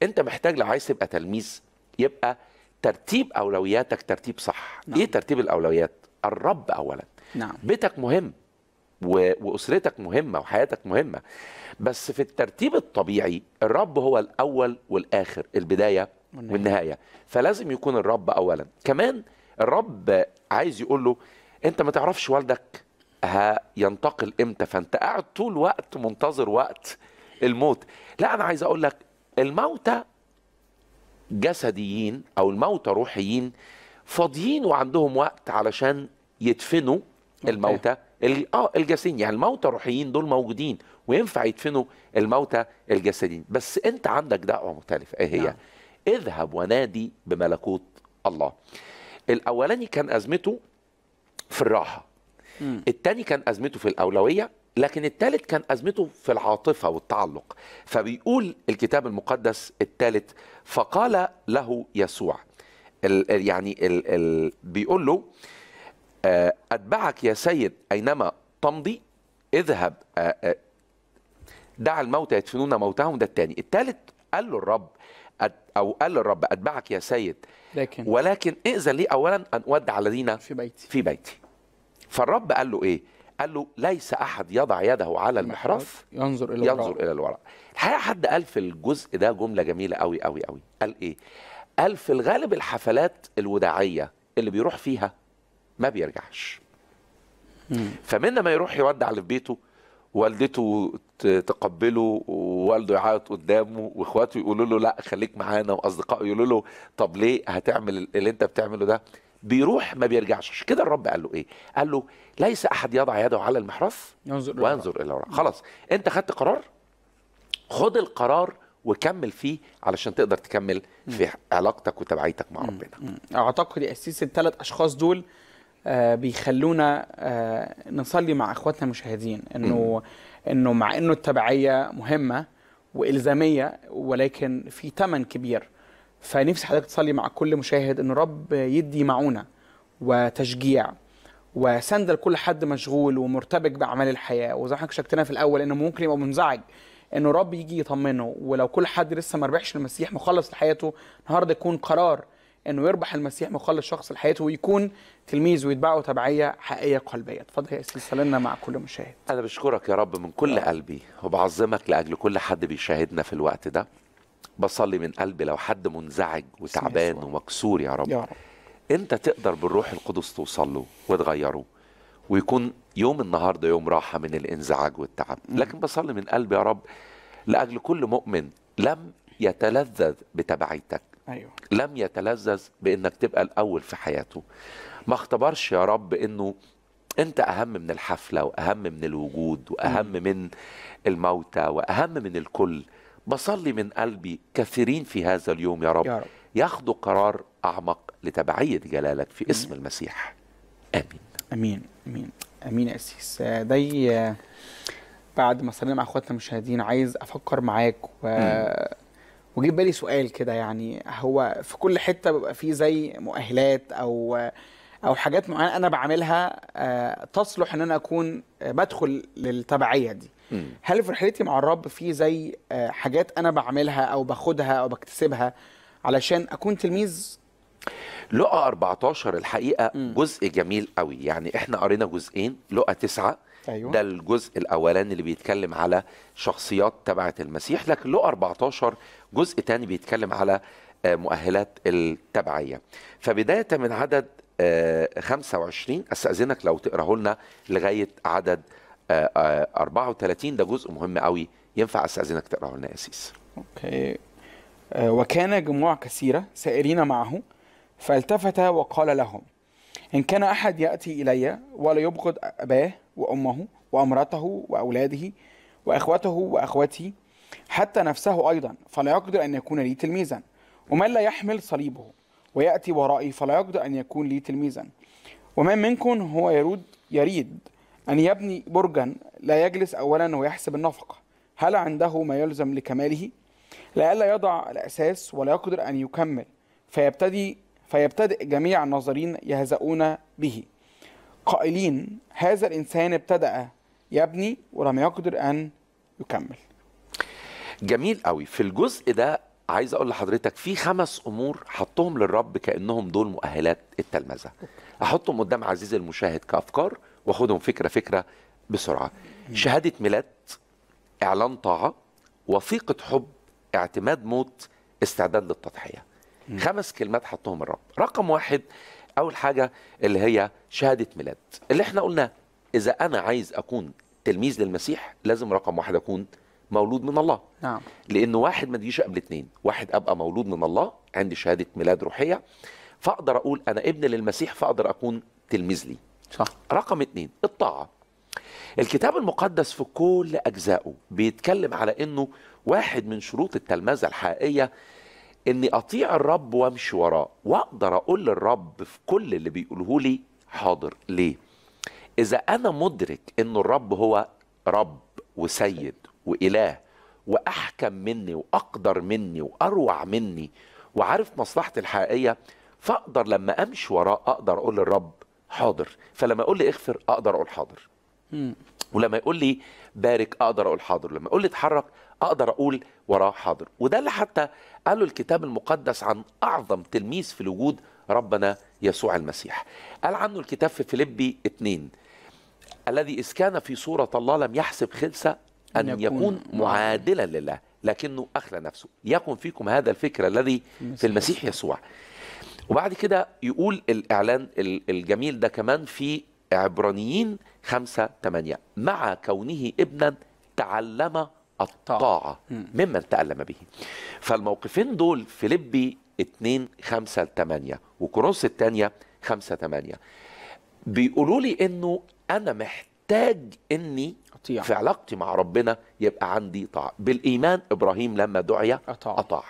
انت محتاج لو عايز تبقى تلميذ يبقى ترتيب اولوياتك ترتيب صح نعم. ايه ترتيب الاولويات الرب اولا نعم. بيتك مهم و... واسرتك مهمه وحياتك مهمه بس في الترتيب الطبيعي الرب هو الاول والاخر البدايه والنهاية. والنهايه فلازم يكون الرب اولا كمان الرب عايز يقول له انت ما تعرفش والدك هينتقل امتى فانت قاعد طول وقت منتظر وقت الموت لا انا عايز اقول لك الموتى جسديين او الموتى روحيين فاضيين وعندهم وقت علشان يدفنوا الموتى اه الجسديين يعني الموتى روحيين دول موجودين وينفع يدفنوا الموتى الجسديين بس انت عندك دعوه مختلفه ايه هي؟ نعم. اذهب ونادي بملكوت الله الاولاني كان ازمته في الراحه الثاني كان ازمته في الاولويه لكن الثالث كان ازمته في العاطفه والتعلق فبيقول الكتاب المقدس الثالث فقال له يسوع يعني بيقول له آه، اتبعك يا سيد اينما تمضي اذهب آه، آه، دع الموتى يدفنون موتهم ده الثاني الثالث قال له الرب أو قال للرب أتبعك يا سيد لكن ولكن إئذن لي أولا أن أودع الذين في بيتي في بيتي فالرب قال له إيه؟ قال له ليس أحد يضع يده على المحراث ينظر إلى ينظر إلى الوراء الحقيقة حد قال في الجزء ده جملة جميلة أوي أوي أوي قال إيه؟ قال في الغالب الحفلات الوداعية اللي بيروح فيها ما بيرجعش فمن ما يروح يودع اللي في بيته والدته تقبله ووالده يعيط قدامه واخواته يقولوا له لا خليك معانا واصدقائه يقولوا له طب ليه هتعمل اللي انت بتعمله ده بيروح ما بيرجعش عشان كده الرب قال له ايه قال له ليس احد يضع يده على المحرث ينظر وينظر الى وراء خلاص انت خدت قرار خد القرار وكمل فيه علشان تقدر تكمل في علاقتك وتبعيتك مع ربنا اعتقد يا الثلاث اشخاص دول آه، بيخلونا آه، نصلي مع اخواتنا المشاهدين انه انه مع انه التبعيه مهمه والزاميه ولكن في ثمن كبير فنفسي حضرتك تصلي مع كل مشاهد ان رب يدي معونه وتشجيع وسند لكل حد مشغول ومرتبك باعمال الحياه وزي ما حضرتك في الاول انه ممكن يبقى منزعج انه رب يجي يطمنه ولو كل حد لسه ما ربحش المسيح مخلص لحياته النهارده يكون قرار انه يربح المسيح مخلص شخص لحياته ويكون تلميذ ويتبعه تبعيه حقيقيه قلبيه اتفضل يا استاذ سلمنا مع كل مشاهد انا بشكرك يا رب من كل آه. قلبي وبعظمك لاجل كل حد بيشاهدنا في الوقت ده بصلي من قلبي لو حد منزعج وتعبان ومكسور يا رب. يا رب انت تقدر بالروح القدس توصل له وتغيره ويكون يوم النهارده يوم راحه من الانزعاج والتعب لكن بصلي من قلبي يا رب لاجل كل مؤمن لم يتلذذ بتبعيتك أيوة. لم يتلذذ بانك تبقى الاول في حياته ما اختبرش يا رب انه انت اهم من الحفله واهم من الوجود واهم م. من الموتى واهم من الكل بصلي من قلبي كثيرين في هذا اليوم يا رب, يا رب. ياخدوا قرار اعمق لتبعيه جلالك في اسم م. المسيح امين امين امين امين يا اسيس دي بعد ما صلينا مع اخواتنا المشاهدين عايز افكر معاك و... م. وجيب بالي سؤال كده يعني هو في كل حته بيبقى فيه زي مؤهلات او او حاجات معينه انا بعملها آه، تصلح ان انا اكون آه، بدخل للتبعيه دي هل في رحلتي مع الرب في زي آه، حاجات انا بعملها او باخدها او بكتسبها علشان اكون تلميذ لقى 14 الحقيقه م. جزء جميل قوي يعني احنا قرينا جزئين لقى تسعة أيوة. ده الجزء الاولاني اللي بيتكلم على شخصيات تبعت المسيح لكن لقى 14 جزء تاني بيتكلم على آه، مؤهلات التبعية فبداية من عدد 25 آه، استأذنك لو تقراه لنا لغاية عدد 34 آه، ده جزء مهم قوي ينفع استأذنك تقراه لنا يا سيس اوكي وكان جموع كثيرة سائرين معه فالتفت وقال لهم إن كان أحد يأتي إلي ولا يبغض أباه وأمه وأمرته وأولاده وأخوته وأخوتي حتى نفسه أيضا فلا يقدر أن يكون لي تلميذا ومن لا يحمل صليبه ويأتي ورائي فلا يقدر أن يكون لي تلميذا ومن منكم هو يرود يريد أن يبني برجا لا يجلس أولا ويحسب النفقة هل عنده ما يلزم لكماله لئلا يضع الأساس ولا يقدر أن يكمل فيبتدي فيبتدئ جميع الناظرين يهزؤون به قائلين هذا الإنسان ابتدأ يبني ولم يقدر أن يكمل جميل قوي في الجزء ده عايز اقول لحضرتك في خمس امور حطهم للرب كانهم دول مؤهلات التلمذه احطهم قدام عزيزي المشاهد كافكار واخدهم فكره فكره بسرعه شهاده ميلاد اعلان طاعه وثيقه حب اعتماد موت استعداد للتضحيه خمس كلمات حطهم الرب رقم واحد اول حاجه اللي هي شهاده ميلاد اللي احنا قلنا اذا انا عايز اكون تلميذ للمسيح لازم رقم واحد اكون مولود من الله نعم. لأنه واحد ما تجيش قبل اثنين واحد أبقى مولود من الله عندي شهادة ميلاد روحية فأقدر أقول أنا ابن للمسيح فأقدر أكون تلميذ لي صح. رقم اثنين الطاعة الكتاب المقدس في كل أجزائه بيتكلم على أنه واحد من شروط التلمذة الحقيقية أني أطيع الرب وأمشي وراه وأقدر أقول للرب في كل اللي بيقوله لي حاضر ليه إذا أنا مدرك أنه الرب هو رب وسيد وإله وأحكم مني وأقدر مني وأروع مني وعارف مصلحتي الحقيقية فأقدر لما أمشي وراه أقدر أقول للرب حاضر فلما يقول لي اغفر أقدر أقول حاضر ولما يقول لي بارك أقدر أقول حاضر لما يقول لي اتحرك أقدر أقول وراه حاضر وده اللي حتى قاله الكتاب المقدس عن أعظم تلميذ في الوجود ربنا يسوع المسيح قال عنه الكتاب في فيليبي 2 الذي إذ كان في صورة الله لم يحسب خلسة أن يكون معادلا لله لكنه أخلى نفسه يكن فيكم هذا الفكر الذي في المسيح يسوع وبعد كده يقول الإعلان الجميل ده كمان في عبرانيين خمسة ثمانية مع كونه ابنا تعلم الطاعة ممن تألم به فالموقفين دول فيلبي 2 5 8 وكورنثوس الثانية 5 8 بيقولوا لي انه انا محتاج اني أطيع. في علاقتي مع ربنا يبقى عندي طاعة بالإيمان إبراهيم لما دعي أطاع, أطاع.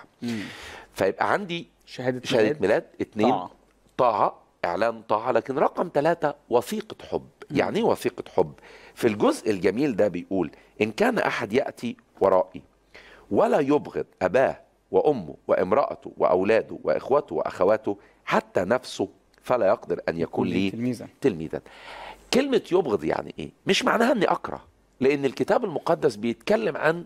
فيبقى عندي شهادة, شهادة ميلاد, ميلاد اتنين طاعة. طاعة إعلان طاعة لكن رقم ثلاثة وثيقة حب مم. يعني ايه وثيقة حب في الجزء الجميل ده بيقول إن كان أحد يأتي ورائي ولا يبغض أباه وأمه وامرأته وأولاده وإخوته وأخواته حتى نفسه فلا يقدر أن يكون لي تلميذا تلميذا كلمة يبغض يعني إيه؟ مش معناها إني أكره لأن الكتاب المقدس بيتكلم عن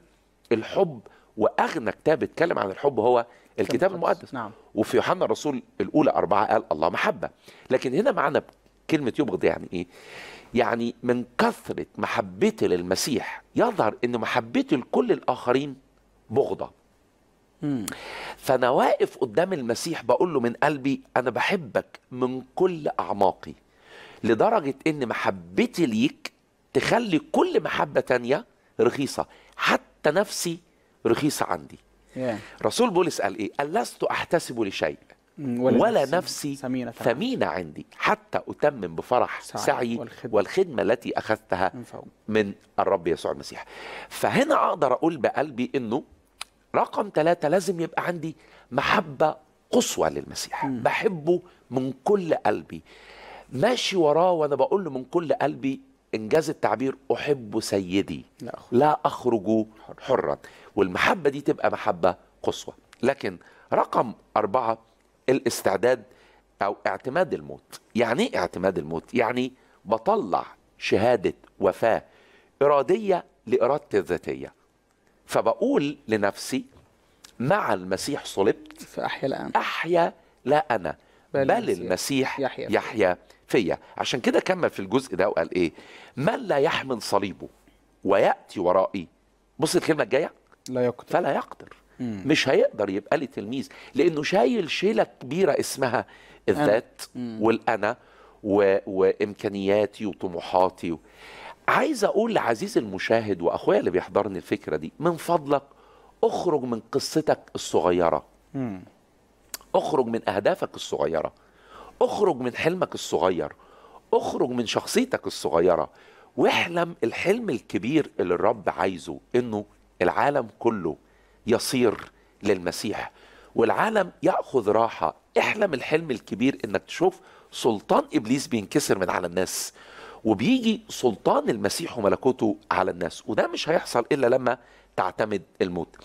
الحب وأغنى كتاب اتكلم عن الحب هو الكتاب المقدس نعم. وفي يوحنا الرسول الأولى أربعة قال الله محبة لكن هنا معنا كلمة يبغض يعني إيه؟ يعني من كثرة محبتي للمسيح يظهر أن محبتي لكل الآخرين بغضة مم. فأنا واقف قدام المسيح بقول له من قلبي أنا بحبك من كل أعماقي لدرجة أن محبتي ليك تخلي كل محبة تانية رخيصة حتى نفسي رخيصة عندي yeah. رسول بولس قال إيه قال لست أحتسب لشيء ولا, ولا نفسي, ثمينة, ثمينة عندي حتى أتمم بفرح سعي, والخدمة, والخدمة التي أخذتها من, من الرب يسوع المسيح فهنا أقدر أقول بقلبي أنه رقم ثلاثة لازم يبقى عندي محبة قصوى للمسيح م. بحبه من كل قلبي ماشي وراه وأنا بقول له من كل قلبي انجاز التعبير احب سيدي لا, لا اخرج حرا والمحبه دي تبقى محبه قصوى لكن رقم أربعة الاستعداد أو اعتماد الموت يعني ايه اعتماد الموت يعني بطلع شهادة وفاة إرادية لإرادتي الذاتية فبقول لنفسي مع المسيح صلبت فأحيا الان أحيا لا أنا بل, بل المسيح يحيا, يحيا فيا عشان كده كمل في الجزء ده وقال ايه من لا يحمل صليبه وياتي ورائي بص الكلمه الجايه لا يقدر فلا يقدر مم. مش هيقدر يبقى لي تلميذ لانه شايل شيله كبيره اسمها الذات والانا و... وامكانياتي وطموحاتي و... عايز اقول لعزيزي المشاهد واخويا اللي بيحضرني الفكره دي من فضلك اخرج من قصتك الصغيره مم. اخرج من اهدافك الصغيره اخرج من حلمك الصغير اخرج من شخصيتك الصغيره واحلم الحلم الكبير اللي الرب عايزه انه العالم كله يصير للمسيح والعالم ياخذ راحه احلم الحلم الكبير انك تشوف سلطان ابليس بينكسر من على الناس وبيجي سلطان المسيح وملكوته على الناس وده مش هيحصل الا لما تعتمد الموت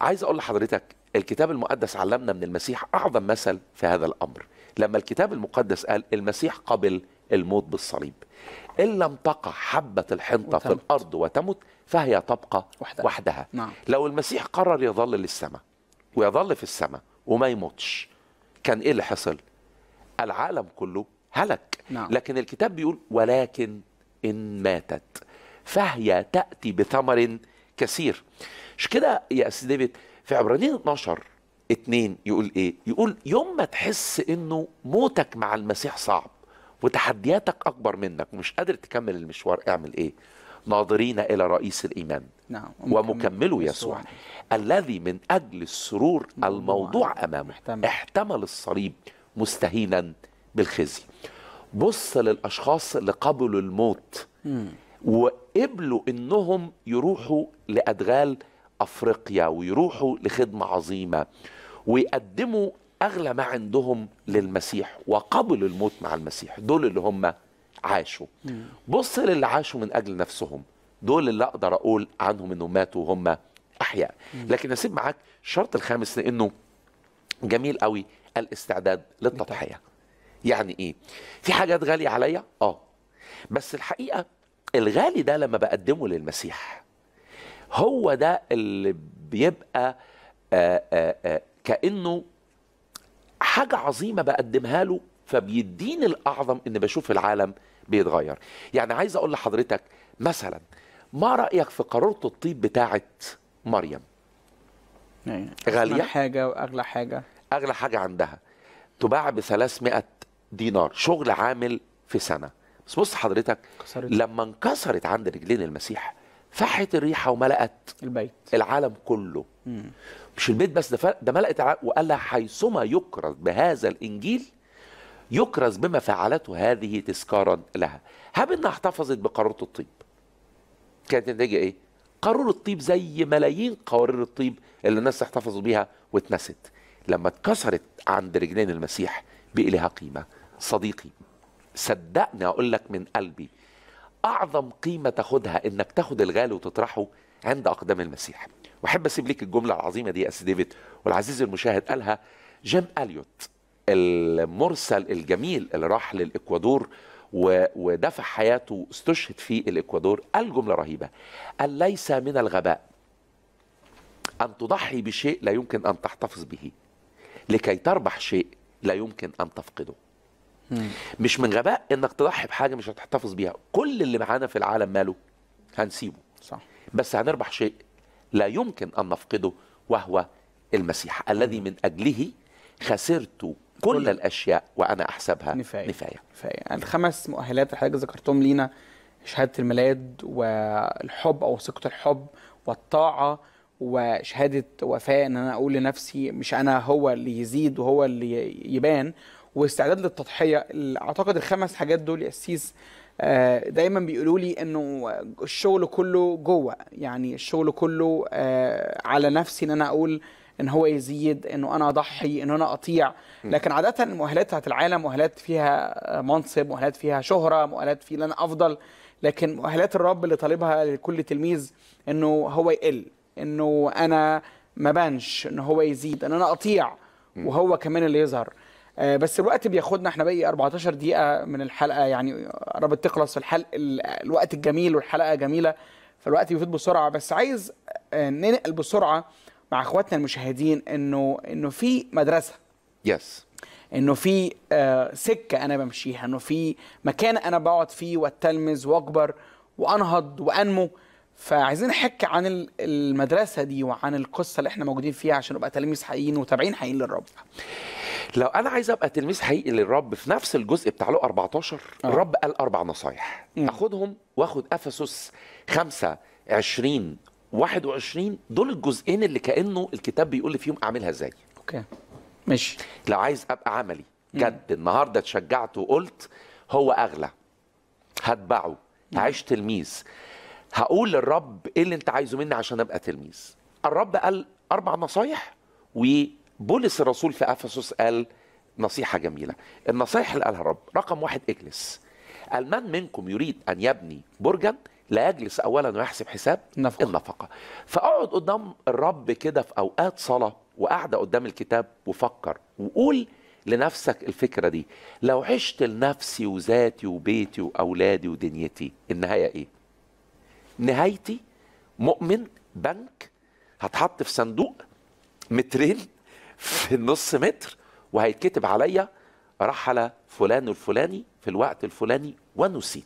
عايز اقول لحضرتك الكتاب المقدس علمنا من المسيح أعظم مثل في هذا الأمر لما الكتاب المقدس قال المسيح قبل الموت بالصليب إن لم تقع حبة الحنطة وتمت. في الأرض وتمت فهي تبقى وحدها, وحدها. نعم. لو المسيح قرر يظل للسماء ويظل في السماء وما يموتش كان إيه اللي حصل العالم كله هلك نعم. لكن الكتاب بيقول ولكن إن ماتت فهي تأتي بثمر كثير مش كده يا سيدي ديفيد في عبرانيين 12 2 يقول ايه يقول يوم ما تحس انه موتك مع المسيح صعب وتحدياتك اكبر منك ومش قادر تكمل المشوار اعمل ايه ناظرين الى رئيس الايمان نعم ومكمله يسوع الذي من اجل السرور نعم. الموضوع امامه احتمل. احتمل الصليب مستهينا بالخزي بص للاشخاص اللي قبلوا الموت وقبلوا انهم يروحوا لادغال افريقيا ويروحوا لخدمه عظيمه ويقدموا اغلى ما عندهم للمسيح وقبلوا الموت مع المسيح دول اللي هم عاشوا بص للي عاشوا من اجل نفسهم دول اللي اقدر اقول عنهم انهم ماتوا وهم احياء لكن اسيب معاك الشرط الخامس لانه جميل قوي الاستعداد للتضحيه يعني ايه في حاجات غاليه عليا اه بس الحقيقه الغالي ده لما بقدمه للمسيح هو ده اللي بيبقى آآ آه، آآ آه، آه، كانه حاجه عظيمه بقدمها له فبيديني الاعظم ان بشوف العالم بيتغير يعني عايز اقول لحضرتك مثلا ما رايك في قاروره الطيب بتاعه مريم نعم. غاليه حاجه واغلى حاجه اغلى حاجه عندها تباع ب 300 دينار شغل عامل في سنه بس بص حضرتك كسرت. لما انكسرت عند رجلين المسيح فحت الريحه وملأت البيت العالم كله مم. مش البيت بس ده ده ملأت العالم وقال لها حيثما يكرز بهذا الانجيل يكرز بما فعلته هذه تذكارا لها هب انها احتفظت بقاروره الطيب كانت النتيجه ايه قارورة الطيب زي ملايين قوارير الطيب اللي الناس احتفظوا بيها واتنست لما اتكسرت عند رجلين المسيح بقي لها قيمه صديقي صدقني اقول لك من قلبي اعظم قيمه تاخدها انك تاخد الغالي وتطرحه عند اقدام المسيح واحب اسيب ليك الجمله العظيمه دي يا سي ديفيد والعزيز المشاهد قالها جيم اليوت المرسل الجميل اللي راح للاكوادور ودفع حياته استشهد في الاكوادور قال جمله رهيبه قال ليس من الغباء ان تضحي بشيء لا يمكن ان تحتفظ به لكي تربح شيء لا يمكن ان تفقده مش من غباء انك تضحي بحاجه مش هتحتفظ بيها كل اللي معانا في العالم ماله هنسيبه صح بس هنربح شيء لا يمكن ان نفقده وهو المسيح الذي من اجله خسرت كل, كل الاشياء وانا احسبها نفايه نفايه, نفاية. يعني الخمس مؤهلات اللي حضرتك ذكرتهم لينا شهاده الميلاد والحب او ثقه الحب والطاعه وشهاده وفاء ان انا اقول لنفسي مش انا هو اللي يزيد وهو اللي يبان واستعداد للتضحيه اعتقد الخمس حاجات دول السيس آه، دايما بيقولوا لي انه الشغل كله جوه يعني الشغل كله آه، على نفسي ان انا اقول ان هو يزيد انه انا اضحي ان انا اطيع لكن عاده المؤهلات بتاعت العالم مؤهلات فيها منصب مؤهلات فيها شهره مؤهلات فيها ان انا افضل لكن مؤهلات الرب اللي طالبها لكل تلميذ انه هو يقل انه انا ما بانش ان هو يزيد ان انا اطيع وهو كمان اللي يظهر آه، بس الوقت بياخدنا احنا باقي 14 دقيقه من الحلقه يعني قربت تخلص في الحلقه الوقت الجميل والحلقه جميله فالوقت بيفوت بسرعه بس عايز آه، ننقل بسرعه مع اخواتنا المشاهدين انه انه في مدرسه يس yes. انه في آه، سكه انا بمشيها انه في مكان انا بقعد فيه واتلمذ واكبر وانهض وانمو فعايزين نحكي عن المدرسه دي وعن القصه اللي احنا موجودين فيها عشان نبقى تلاميذ حقيقيين وتابعين حقيقيين للرب لو انا عايز ابقى تلميذ حقيقي للرب في نفس الجزء بتاع له 14 آه. الرب قال اربع نصايح اخدهم واخد افسس 5 20 21 دول الجزئين اللي كانه الكتاب بيقول لي فيهم اعملها ازاي اوكي ماشي لو عايز ابقى عملي جد النهارده اتشجعت وقلت هو اغلى هتبعه هعيش تلميذ هقول للرب ايه اللي انت عايزه مني عشان ابقى تلميذ الرب قال اربع نصايح و بولس الرسول في افسس قال نصيحه جميله النصايح اللي قالها الرب رقم واحد اجلس قال من منكم يريد ان يبني برجا لا يجلس اولا ويحسب حساب النفقة, النفقة. فاقعد قدام الرب كده في اوقات صلاه وقاعده قدام الكتاب وفكر وقول لنفسك الفكره دي لو عشت لنفسي وذاتي وبيتي واولادي ودنيتي النهايه ايه نهايتي مؤمن بنك هتحط في صندوق مترين في النص متر وهيتكتب عليا رحل فلان الفلاني في الوقت الفلاني ونسيت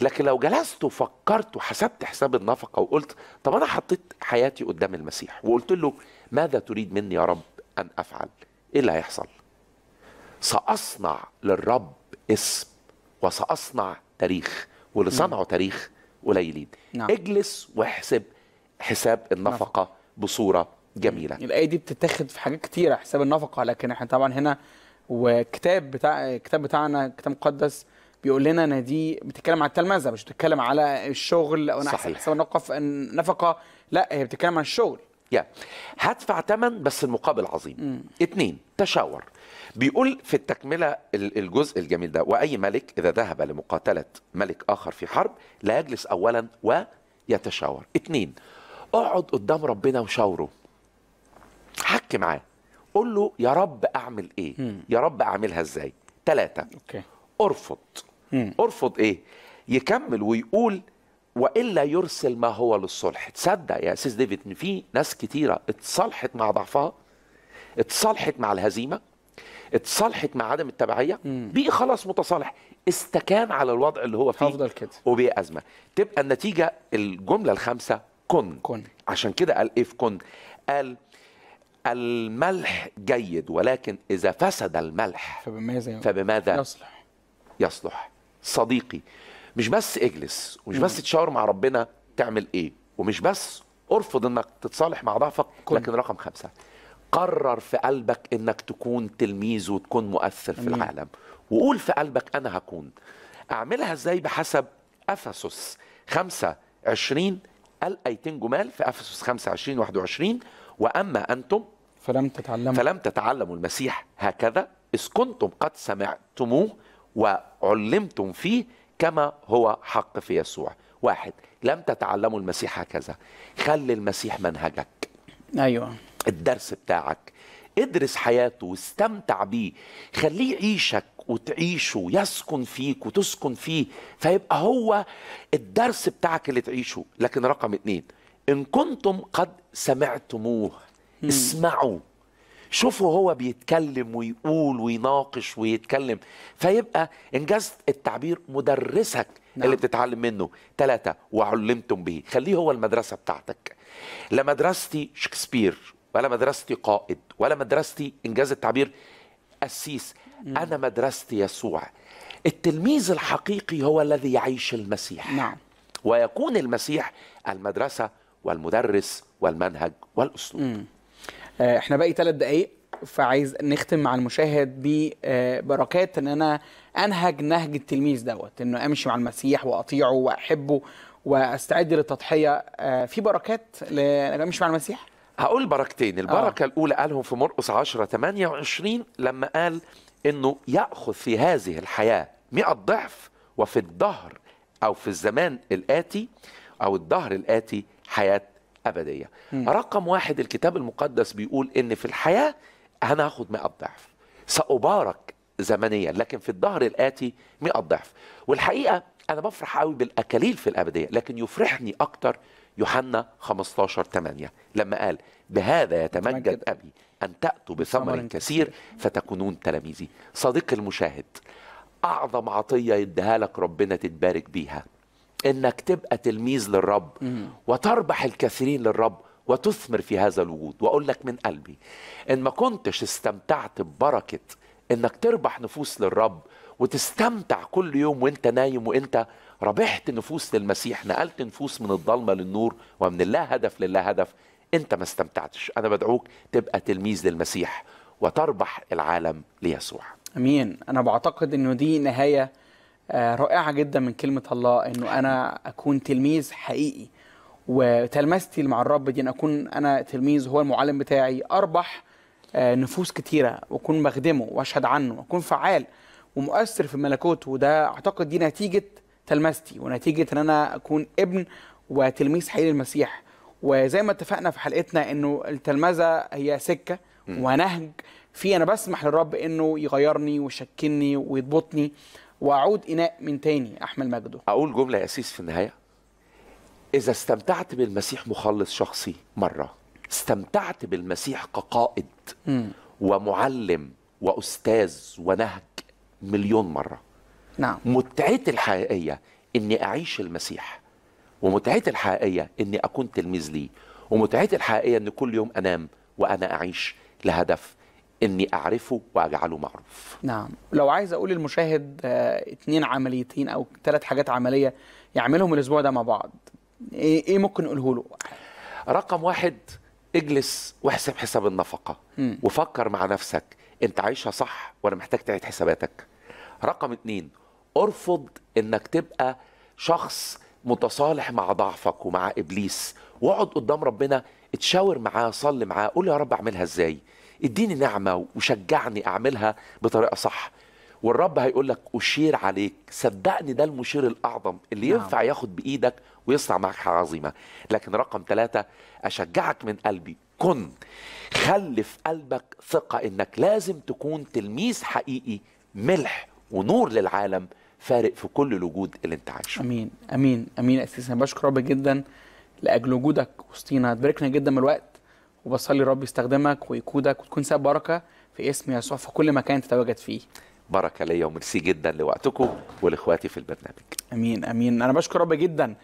لكن لو جلست وفكرت وحسبت حساب النفقه وقلت طب انا حطيت حياتي قدام المسيح وقلت له ماذا تريد مني يا رب ان افعل ايه اللي هيحصل ساصنع للرب اسم وساصنع تاريخ واللي صنعوا تاريخ قليلين نعم. اجلس واحسب حساب النفقه نعم. بصوره جميله الايه دي بتتاخد في حاجات كتيره حساب النفقه لكن احنا طبعا هنا وكتاب بتاع الكتاب بتاعنا كتاب مقدس بيقول لنا ان دي بتتكلم عن التلمذه مش بتتكلم على الشغل او انا حساب النفقه لا هي بتتكلم عن الشغل يا هدفع ثمن بس المقابل عظيم مم. اتنين تشاور بيقول في التكمله الجزء الجميل ده واي ملك اذا ذهب لمقاتله ملك اخر في حرب لا يجلس اولا ويتشاور اتنين اقعد قدام ربنا وشاوره حك معاه قول له يا رب اعمل ايه مم. يا رب اعملها ازاي ثلاثة أوكي. ارفض مم. ارفض ايه يكمل ويقول والا يرسل ما هو للصلح تصدق يا سيس ديفيد ان في ناس كتيره اتصالحت مع ضعفها اتصالحت مع الهزيمه اتصالحت مع عدم التبعيه بقي خلاص متصالح استكان على الوضع اللي هو فيه هفضل كده وبقي ازمه تبقى النتيجه الجمله الخامسه كن كن عشان كده قال ايه في كن قال الملح جيد ولكن إذا فسد الملح فبماذا, فبماذا يصلح يصلح صديقي مش بس اجلس ومش بس تشاور مع ربنا تعمل ايه ومش بس ارفض انك تتصالح مع ضعفك لكن رقم خمسة قرر في قلبك انك تكون تلميذ وتكون مؤثر في أمين. العالم وقول في قلبك انا هكون اعملها ازاي بحسب افسس 5 20 قال ايتين جمال في افسس 5 20 21 وأما أنتم فلم تتعلموا فلم تتعلموا المسيح هكذا إذ كنتم قد سمعتموه وعلمتم فيه كما هو حق في يسوع واحد لم تتعلموا المسيح هكذا خلي المسيح منهجك أيوة الدرس بتاعك ادرس حياته واستمتع بيه خليه يعيشك وتعيشه يسكن فيك وتسكن فيه فيبقى هو الدرس بتاعك اللي تعيشه لكن رقم اتنين إن كنتم قد سمعتموه مم. اسمعوا شوفوا هو بيتكلم ويقول ويناقش ويتكلم فيبقى إنجاز التعبير مدرسك نعم. اللي بتتعلم منه ثلاثة وعلمتم به خليه هو المدرسة بتاعتك لا مدرستي شكسبير ولا مدرستي قائد ولا مدرستي انجاز التعبير قسيس انا مدرستي يسوع التلميذ الحقيقي هو الذي يعيش المسيح نعم ويكون المسيح المدرسه والمدرس والمنهج والاسلوب مم. آه، احنا باقي ثلاث دقائق فعايز نختم مع المشاهد ببركات آه، ان انا انهج نهج التلميذ دوت انه امشي مع المسيح واطيعه واحبه واستعد للتضحيه آه، في بركات امشي مع المسيح هقول بركتين البركه آه. الاولى قالهم في مرقس 10 28 لما قال انه ياخذ في هذه الحياه 100 ضعف وفي الدهر او في الزمان الاتي او الدهر الاتي حياه ابديه م. رقم واحد الكتاب المقدس بيقول ان في الحياه انا هاخد 100 ضعف سابارك زمنيا لكن في الظهر الاتي 100 ضعف والحقيقه انا بفرح قوي بالاكاليل في الابديه لكن يفرحني اكتر يوحنا 15 8 لما قال بهذا يتمجد ابي ان تاتوا بثمر كثير فتكونون تلاميذي صديق المشاهد اعظم عطيه يديها لك ربنا تتبارك بيها انك تبقى تلميذ للرب وتربح الكثيرين للرب وتثمر في هذا الوجود واقول لك من قلبي ان ما كنتش استمتعت ببركه انك تربح نفوس للرب وتستمتع كل يوم وانت نايم وانت ربحت نفوس للمسيح نقلت نفوس من الضلمه للنور ومن الله هدف لله هدف انت ما استمتعتش انا بدعوك تبقى تلميذ للمسيح وتربح العالم ليسوع امين انا بعتقد انه دي نهايه آه، رائعه جدا من كلمه الله انه انا اكون تلميذ حقيقي وتلمذتي مع الرب دي ان اكون انا تلميذ هو المعلم بتاعي اربح آه، نفوس كتيره واكون بخدمه واشهد عنه واكون فعال ومؤثر في ملكوته وده اعتقد دي نتيجه تلمذتي ونتيجه ان انا اكون ابن وتلميذ حقيقي للمسيح وزي ما اتفقنا في حلقتنا انه التلمذه هي سكه ونهج في انا بسمح للرب انه يغيرني ويشكلني ويضبطني واعود اناء من تاني احمل مجده اقول جمله يا اسيس في النهايه اذا استمتعت بالمسيح مخلص شخصي مره استمتعت بالمسيح كقائد م. ومعلم واستاذ ونهج مليون مره نعم متعتي الحقيقيه اني اعيش المسيح ومتعتي الحقيقيه اني اكون تلميذ ليه ومتعتي الحقيقيه ان كل يوم انام وانا اعيش لهدف اني اعرفه واجعله معروف نعم لو عايز اقول للمشاهد آه، اتنين عمليتين او ثلاث حاجات عمليه يعملهم الاسبوع ده مع بعض إيه،, ايه ممكن نقوله له رقم واحد اجلس واحسب حساب النفقه م. وفكر مع نفسك انت عايشها صح ولا محتاج تعيد حساباتك رقم اتنين ارفض انك تبقى شخص متصالح مع ضعفك ومع ابليس واقعد قدام ربنا اتشاور معاه صلي معاه قول يا رب اعملها ازاي اديني نعمه وشجعني اعملها بطريقه صح والرب هيقول لك اشير عليك صدقني ده المشير الاعظم اللي نعم. ينفع ياخد بايدك ويصنع معاك حاجه عظيمه لكن رقم ثلاثة اشجعك من قلبي كن خلف قلبك ثقه انك لازم تكون تلميذ حقيقي ملح ونور للعالم فارق في كل الوجود اللي انت عايشه امين امين امين اساسا بشكر رب جدا لاجل وجودك وسطينا تباركنا جدا من الوقت وبصلي رب يستخدمك ويقودك وتكون سبب بركه في اسم يسوع في كل مكان تتواجد فيه بركه ليا وميرسي جدا لوقتكم ولاخواتي في البرنامج امين امين انا بشكر رب جدا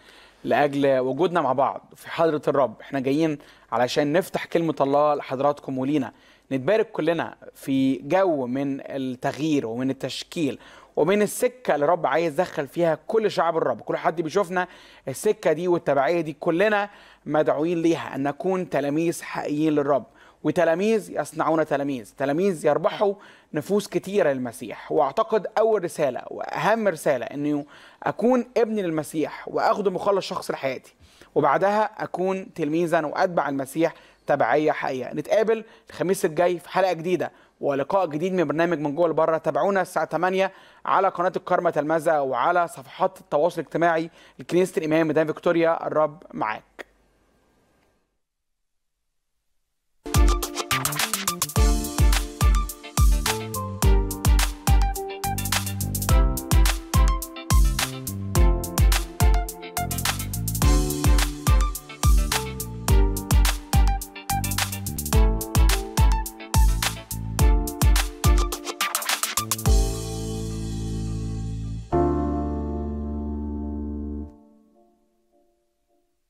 لاجل وجودنا مع بعض في حضره الرب احنا جايين علشان نفتح كلمه الله لحضراتكم ولينا نتبارك كلنا في جو من التغيير ومن التشكيل ومن السكه اللي رب عايز يدخل فيها كل شعب الرب كل حد بيشوفنا السكه دي والتبعيه دي كلنا مدعوين ليها أن نكون تلاميذ حقيقيين للرب وتلاميذ يصنعون تلاميذ تلاميذ يربحوا نفوس كتيرة للمسيح وأعتقد أول رسالة وأهم رسالة أنه أكون ابن للمسيح وأخذ مخلص شخص لحياتي وبعدها أكون تلميذا وأتبع المسيح تبعية حقيقية نتقابل الخميس الجاي في حلقة جديدة ولقاء جديد من برنامج من جوه لبره تابعونا الساعه 8 على قناه الكرمة تلمذة وعلى صفحات التواصل الاجتماعي لكنيسه الامام مدام فيكتوريا الرب معاك